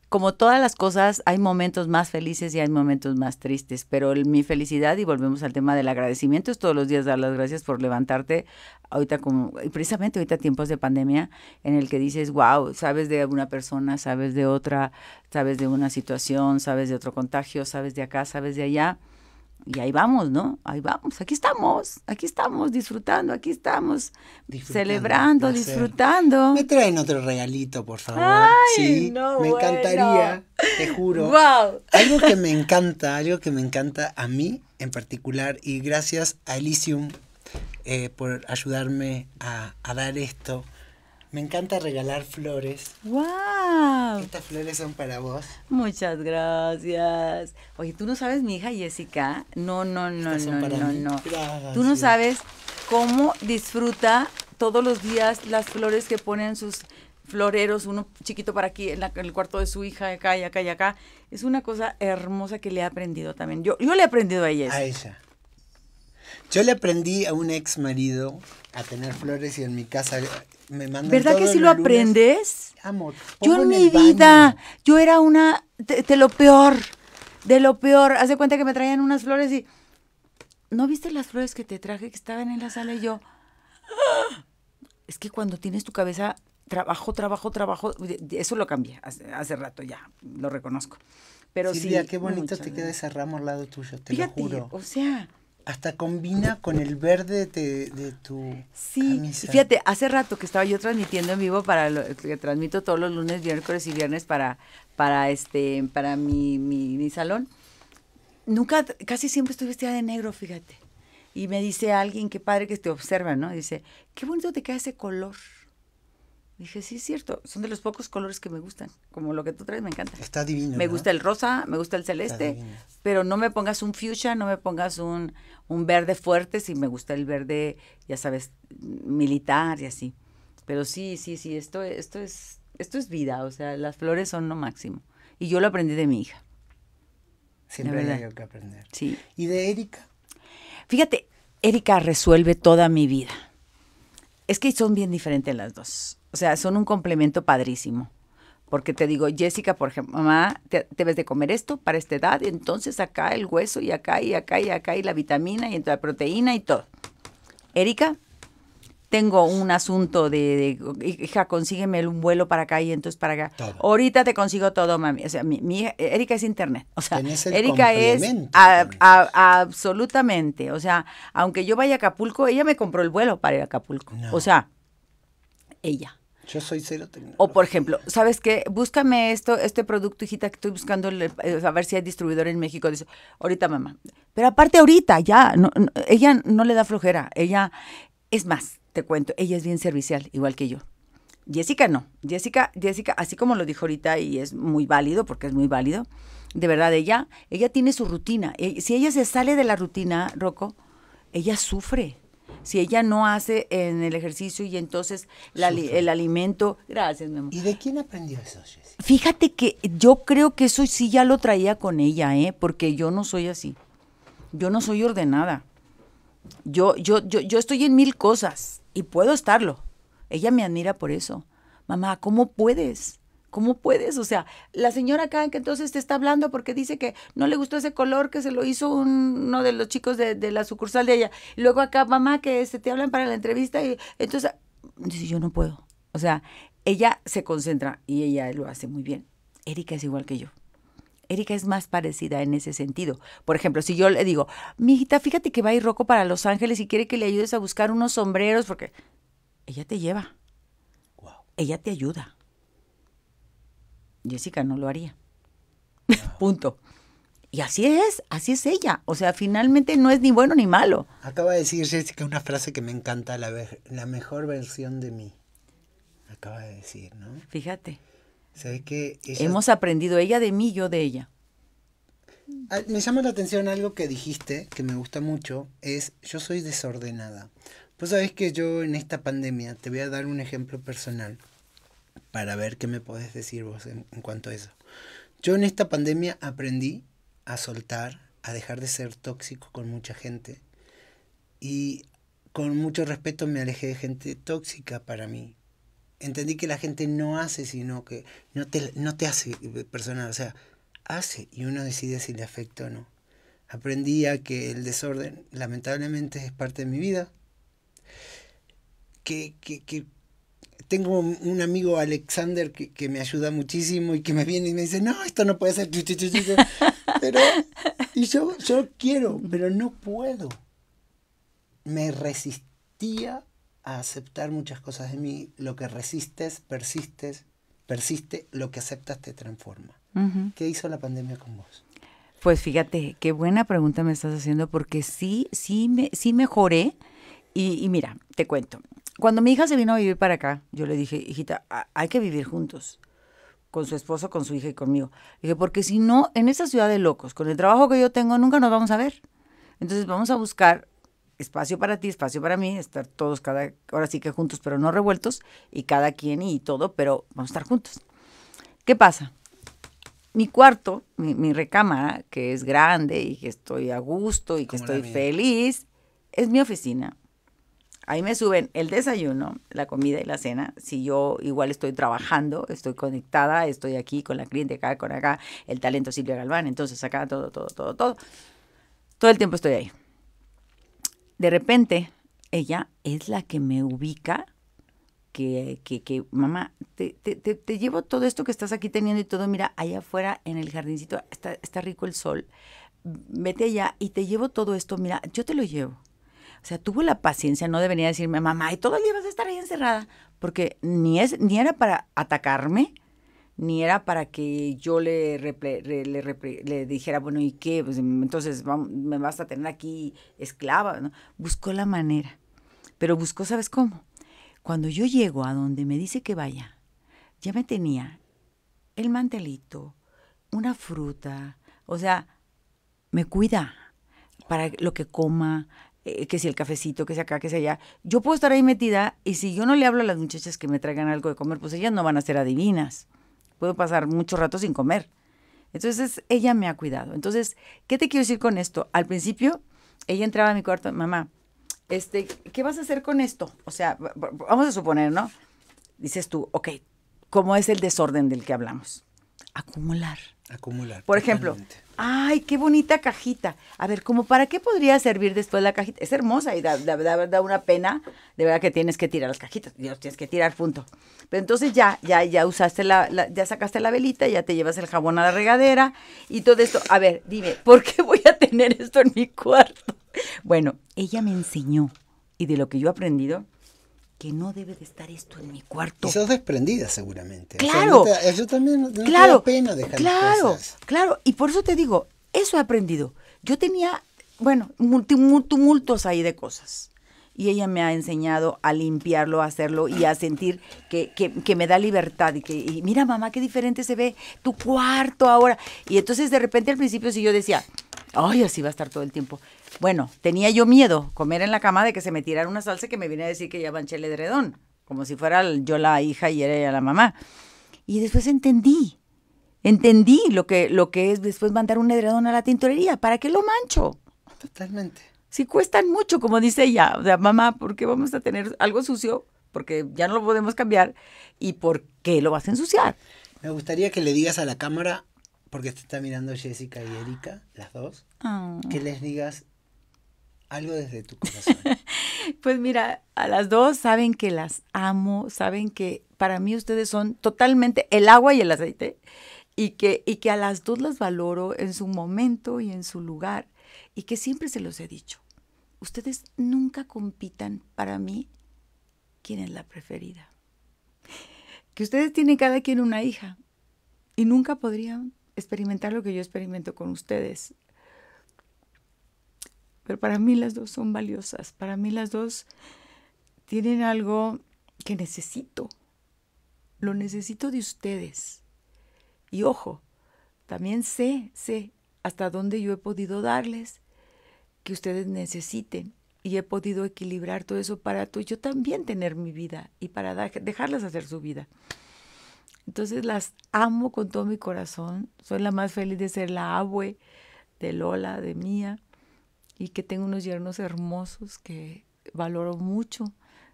Como todas las cosas, hay momentos más felices y hay momentos más tristes, pero mi felicidad, y volvemos al tema del agradecimiento, es todos los días dar las gracias por levantarte ahorita, como, precisamente ahorita tiempos de pandemia, en el que dices, wow, sabes de una persona, sabes de otra, sabes de una situación, sabes de otro contagio, sabes de acá, sabes de allá y ahí vamos, ¿no? Ahí vamos, aquí estamos, aquí estamos disfrutando, aquí estamos celebrando, disfrutando. Me traen otro regalito, por favor. sí, me encantaría, te juro. Algo que me encanta, algo que me encanta a mí en particular y gracias a Elysium eh, por ayudarme a, a dar esto. Me encanta regalar flores. ¡Guau! Estas flores son para vos. Muchas gracias. Oye, tú no sabes, mi hija Jessica. No, no, no, Estas no, no, no. Tú no sabes cómo disfruta todos los días las flores que ponen sus floreros, uno chiquito para aquí, en, el cuarto de su hija, acá y acá y acá. Es una cosa hermosa que le he aprendido también. Yo, yo le he aprendido a ella. A ella. Yo le aprendí a un ex marido a tener flores y en mi casa ¿Verdad que si lo aprendes? Amor, yo en mi vida, yo era una de, lo peor, de lo peor. Haz cuenta que me traían unas flores y ¿no viste las flores que te traje que estaban en la sala y yo? Es que cuando tienes tu cabeza trabajo, trabajo, trabajo, eso lo cambié hace, rato ya, lo reconozco. Pero Silvia, sí, qué bonito te queda ese ramo al lado tuyo, te lo juro. O sea, hasta combina con el verde de, de tu sí fíjate hace rato que estaba yo transmitiendo en vivo para lo, que transmito todos los lunes miércoles y viernes para para este para mi, mi, mi salón nunca casi siempre estoy vestida de negro fíjate y me dice alguien qué padre que te observa no dice qué bonito te queda ese color Dije, sí, es cierto, son de los pocos colores que me gustan, como lo que tú traes me encanta. Está divino. Me gusta el rosa, me gusta el celeste, pero no me pongas un fuchsia, no me pongas un, verde fuerte, si me gusta el verde, ya sabes, militar y así. Pero sí, sí, sí, esto, esto, es, esto es vida, o sea, las flores son lo máximo. Y yo lo aprendí de mi hija. Siempre hay algo que aprender. Sí. ¿Y de Erika? Fíjate, Erika resuelve toda mi vida. Es que son bien diferentes las dos. O sea, son un complemento padrísimo. Porque te digo, Jessica, por ejemplo, mamá, te, debes de comer esto para esta edad, y entonces acá el hueso y acá y acá y acá y la vitamina y la proteína y todo. Erika, tengo un asunto de, hija, consígueme un vuelo para acá y entonces para acá. Ahorita te consigo todo, mami. O sea, mi, Erika es internet. O sea, Erika es absolutamente. O sea, aunque yo vaya a Acapulco, ella me compró el vuelo para ir a Acapulco. O sea, ella. Yo soy cero O por ejemplo, ¿sabes qué? Búscame esto, este producto, hijita, que estoy buscando eh, a ver si hay distribuidor en México. Dice, ahorita mamá. Pero aparte ahorita, ya, ella no le da flojera. Ella, es más, te cuento, ella es bien servicial, igual que yo. Jessica no. Jessica, Jessica, así como lo dijo ahorita y es muy válido, porque es muy válido, de verdad, ella, ella tiene su rutina. E, si ella se sale de la rutina, Rocco, ella sufre si ella no hace en el ejercicio y entonces el alimento. Gracias, mi ¿Y de quién aprendió eso, Fíjate que yo creo que eso sí ya lo traía con ella, ¿eh? porque yo no soy así. Yo no soy ordenada. Yo, yo, yo, yo estoy en mil cosas y puedo estarlo. Ella me admira por eso. Mamá, ¿cómo puedes? ¿Cómo puedes? O sea, la señora acá que entonces te está hablando porque dice que no le gustó ese color que se lo hizo uno de los chicos de, la sucursal de ella. Y luego acá, mamá, que se este, te hablan para la entrevista y entonces, dice, yo no puedo. O sea, ella se concentra y ella lo hace muy bien. Erika es igual que yo. Erika es más parecida en ese sentido. Por ejemplo, si yo le digo, mi fíjate que va a ir Rocco para Los Ángeles y quiere que le ayudes a buscar unos sombreros, porque ella te lleva. Ella te ayuda. Jessica no lo haría. Ah. Punto. Y así es, así es ella. O sea, finalmente no es ni bueno ni malo. Acaba de decir Jessica una frase que me encanta, la, mejor versión de mí. Acaba de decir, ¿no? Fíjate. ¿Sabes Hemos aprendido ella de mí, yo de ella. Ah, me llama la atención algo que dijiste, que me gusta mucho, es yo soy desordenada. Pues sabes que yo en esta pandemia, te voy a dar un ejemplo personal para ver qué me podés decir vos en, cuanto a eso. Yo en esta pandemia aprendí a soltar, a dejar de ser tóxico con mucha gente y con mucho respeto me alejé de gente tóxica para mí. Entendí que la gente no hace, sino que no te, no te hace eh, personal, o sea, hace y uno decide si le afecta o no. Aprendí a que el desorden lamentablemente es parte de mi vida, que, que, que tengo un amigo Alexander que, me ayuda muchísimo y que me viene y me dice, no, esto no puede ser. Pero, y yo, yo quiero, pero no puedo. Me resistía a aceptar muchas cosas de mí. Lo que resistes, persistes, persiste, lo que aceptas te transforma. ¿Qué hizo la pandemia con vos? Pues fíjate, qué buena pregunta me estás haciendo porque sí, sí, me, sí mejoré. y mira, te cuento, cuando mi hija se vino a vivir para acá, yo le dije, hijita, hay que vivir juntos, con su esposo, con su hija y conmigo. dije, porque si no, en esa ciudad de locos, con el trabajo que yo tengo, nunca nos vamos a ver. Entonces vamos a buscar espacio para ti, espacio para mí, estar todos cada, ahora sí que juntos, pero no revueltos, y cada quien y todo, pero vamos a estar juntos. ¿Qué pasa? Mi cuarto, mi, recámara, que es grande y que estoy a gusto y que estoy feliz, es mi oficina Ahí me suben el desayuno, la comida y la cena. Si yo igual estoy trabajando, estoy conectada, estoy aquí con la cliente, acá, con acá, el talento Silvia Galván, entonces acá todo, todo, todo, todo. Todo el tiempo estoy ahí. De repente, ella es la que me ubica, que, que, que mamá, te, te, te, llevo todo esto que estás aquí teniendo y todo, mira, allá afuera en el jardincito está, está rico el sol, vete allá y te llevo todo esto, mira, yo te lo llevo o sea, tuvo la paciencia, no debería decirme, mamá, y todo el vas a estar ahí encerrada, porque ni, es, ni era para atacarme, ni era para que yo le, le, dijera, bueno, ¿y qué? Pues, entonces me vas a tener aquí esclava. ¿no? Buscó la manera, pero buscó, ¿sabes cómo? Cuando yo llego a donde me dice que vaya, ya me tenía el mantelito, una fruta, o sea, me cuida para lo que coma, eh, que si el cafecito, que sea acá, que sea allá. Yo puedo estar ahí metida y si yo no le hablo a las muchachas que me traigan algo de comer, pues ellas no van a ser adivinas. Puedo pasar mucho rato sin comer. Entonces, ella me ha cuidado. Entonces, ¿qué te quiero decir con esto? Al principio, ella entraba a mi cuarto, mamá, este, ¿qué vas a hacer con esto? O sea, vamos a suponer, ¿no? Dices tú, ok, ¿cómo es el desorden del que hablamos? Acumular. Acumular. Por ejemplo, Ay, qué bonita cajita. A ver, ¿cómo para qué podría servir después la cajita? Es hermosa y da, una pena. De verdad que tienes que tirar las cajitas. Dios, tienes que tirar, punto. Pero entonces ya, ya, ya usaste ya sacaste la velita, ya te llevas el jabón a la regadera y todo esto. A ver, dime, ¿por qué voy a tener esto en mi cuarto? Bueno, ella me enseñó y de lo que yo he aprendido, que no debe de estar esto en mi cuarto. Y sos desprendida seguramente. Claro. Eso también no claro, pena dejar cosas. claro. Y por eso te digo, eso he aprendido. Yo tenía, bueno, tumultos ahí de cosas. Y ella me ha enseñado a limpiarlo, a hacerlo y a sentir que, que, me da libertad. Y que, mira, mamá, qué diferente se ve tu cuarto ahora. Y entonces, de repente, al principio, si yo decía, ay, así va a estar todo el tiempo. Bueno, tenía yo miedo comer en la cama de que se me tirara una salsa que me viene a decir que ya manché el edredón, como si fuera yo la hija y era ella la mamá. Y después entendí, entendí lo que, lo que es después mandar un edredón a la tintorería. ¿Para qué lo mancho? Totalmente. Si cuestan mucho, como dice ella, o sea, mamá, ¿por qué vamos a tener algo sucio? Porque ya no lo podemos cambiar. ¿Y por qué lo vas a ensuciar? Me gustaría que le digas a la cámara, porque te está mirando Jessica y Erika, las dos, que ah. les digas algo desde tu corazón. pues mira, a las dos saben que las amo, saben que para mí ustedes son totalmente el agua y el aceite y que, y que a las dos las valoro en su momento y en su lugar y que siempre se los he dicho. Ustedes nunca compitan para mí quién es la preferida. Que ustedes tienen cada quien una hija y nunca podrían experimentar lo que yo experimento con ustedes pero para mí las dos son valiosas, para mí las dos tienen algo que necesito, lo necesito de ustedes. Y ojo, también sé, sé hasta dónde yo he podido darles que ustedes necesiten y he podido equilibrar todo eso para tú, yo también tener mi vida y para dejarlas hacer su vida. Entonces las amo con todo mi corazón, soy la más feliz de ser la abue de Lola, de Mía y que tengo unos yernos hermosos que valoro mucho,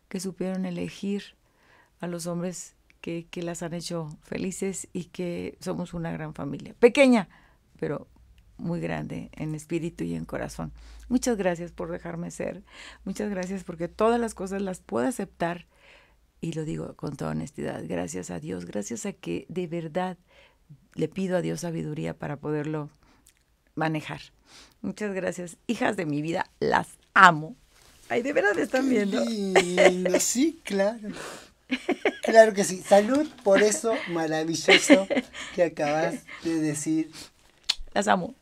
que supieron elegir a los hombres que, que, las han hecho felices y que somos una gran familia. Pequeña, pero muy grande en espíritu y en corazón. Muchas gracias por dejarme ser. Muchas gracias porque todas las cosas las puedo aceptar y lo digo con toda honestidad. Gracias a Dios, gracias a que de verdad le pido a Dios sabiduría para poderlo manejar. Muchas gracias. Hijas de mi vida, las amo. Ay, de verdad están viendo. Sí, claro. Claro que sí. Salud por eso maravilloso que acabas de decir. Las amo.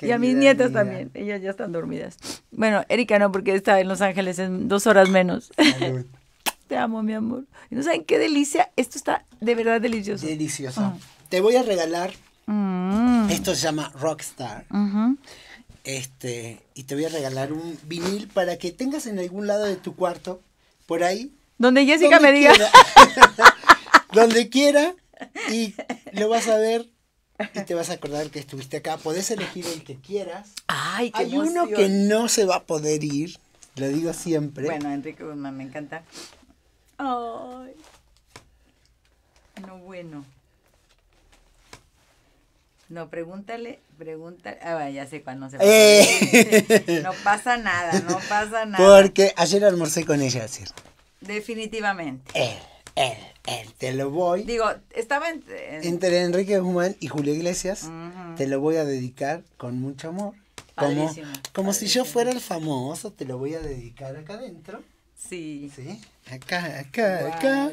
y a mis nietas también. Ellas ya están dormidas. Bueno, Erika no, porque está en Los Ángeles en dos horas menos. Salud. Te amo, mi amor. ¿No saben qué delicia? Esto está de verdad delicioso. Delicioso. Ah. Te voy a regalar. Mm. Esto se llama Rockstar. Este, y te voy a regalar un vinil para que tengas en algún lado de tu cuarto, por ahí. Donde Jessica me diga. donde quiera, y lo vas a ver y te vas a acordar que estuviste acá. Podés elegir el que quieras. Hay uno que no se va a poder ir, lo digo siempre. Bueno, Enrique me encanta. No, bueno. No, pregúntale, pregúntale. Ah, ya sé cuándo no se eh. No pasa nada, no pasa nada. Porque ayer almorcé con ella, cierto. Definitivamente. Él, él, él, te lo voy. Digo, estaba en, entre Enrique Guzmán y Julio Iglesias. Te lo voy a dedicar con mucho amor. como, como si yo fuera el famoso, te lo voy a dedicar acá adentro. Sí. ¿Sí? Acá, acá, acá.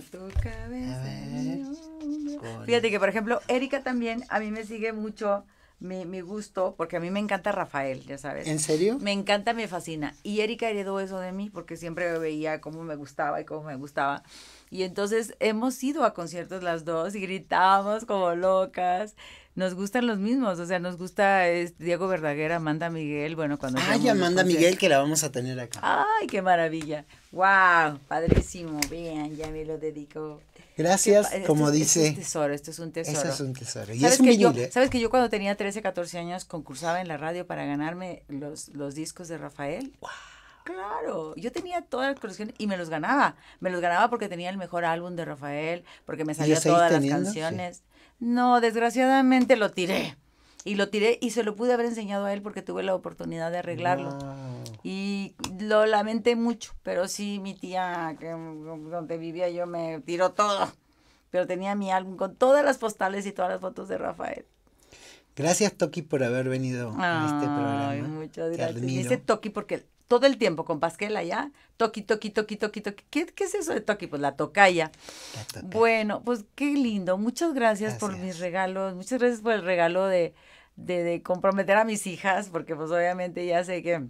Fíjate que, por ejemplo, Erika también a mí me sigue mucho mi, gusto, porque a mí me encanta Rafael, ya sabes. ¿En serio? Me encanta, me fascina. Y Erika heredó eso de mí, porque siempre veía cómo me gustaba y cómo me gustaba. Y entonces hemos ido a conciertos las dos y gritamos como locas nos gustan los mismos, o sea, nos gusta es Diego Verdaguer, Amanda Miguel, bueno, cuando... Ay, Amanda Miguel que la vamos a tener acá. Ay, qué maravilla. Wow, padrísimo, vean, ya me lo dedico. Gracias, como dice... Esto es un tesoro, esto es un tesoro. Eso es un tesoro. Y ¿Sabes es un que yo, ¿eh? Sabes que yo cuando tenía 13, 14 años concursaba en la radio para ganarme los, los discos de Rafael. Wow. Claro, yo tenía toda la colección y me los ganaba. Me los ganaba porque tenía el mejor álbum de Rafael, porque me sabía todas las canciones. No, desgraciadamente lo tiré. Y lo tiré y se lo pude haber enseñado a él porque tuve la oportunidad de arreglarlo. Y lo lamenté mucho, pero sí, mi tía, que, mm, donde vivía yo, me tiró todo. Pero tenía mi álbum con todas las postales y todas las fotos de Rafael. Gracias, Toki, por haber venido a este programa. Muchas gracias. Toki porque todo el tiempo con Pasquela ¿ya? toqui, toqui, toqui, toqui, toqui. ¿Qué, es eso de toqui? Pues la tocaya. Bueno, pues qué lindo. Muchas gracias, por mis regalos. Muchas gracias por el regalo de, de, comprometer a mis hijas, porque pues obviamente ya sé que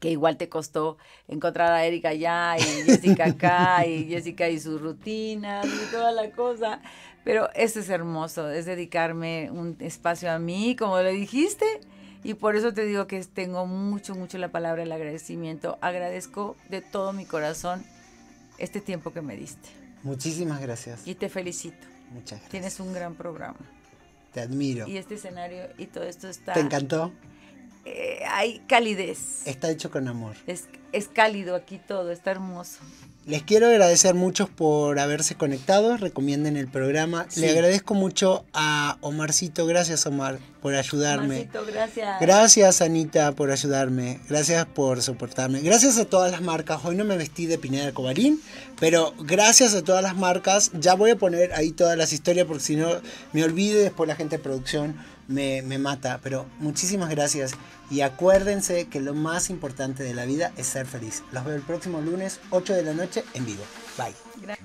que igual te costó encontrar a Erika allá y Jessica acá y Jessica y sus rutinas y toda la cosa. Pero eso es hermoso, es dedicarme un espacio a mí, como le dijiste, y por eso te digo que tengo mucho, mucho la palabra del agradecimiento. Agradezco de todo mi corazón este tiempo que me diste. Muchísimas gracias. Y te felicito. Muchas gracias. Tienes un gran programa. Te admiro. Y este escenario y todo esto está... ¿Te encantó? Eh, hay calidez. Está hecho con amor. Es, es cálido aquí todo, está hermoso. Les quiero agradecer mucho por haberse conectado, recomienden el programa. Le agradezco mucho a Omarcito, gracias Omar por ayudarme. gracias. Anita por ayudarme, gracias por soportarme. Gracias a todas las marcas, hoy no me vestí de Pineda Cobarín, pero gracias a todas las marcas, ya voy a poner ahí todas las historias porque si no me olvide después la gente de producción me, mata. Pero muchísimas gracias y acuérdense que lo más importante de la vida es ser feliz. Los veo el próximo lunes, 8 de la noche, en vivo. Bye.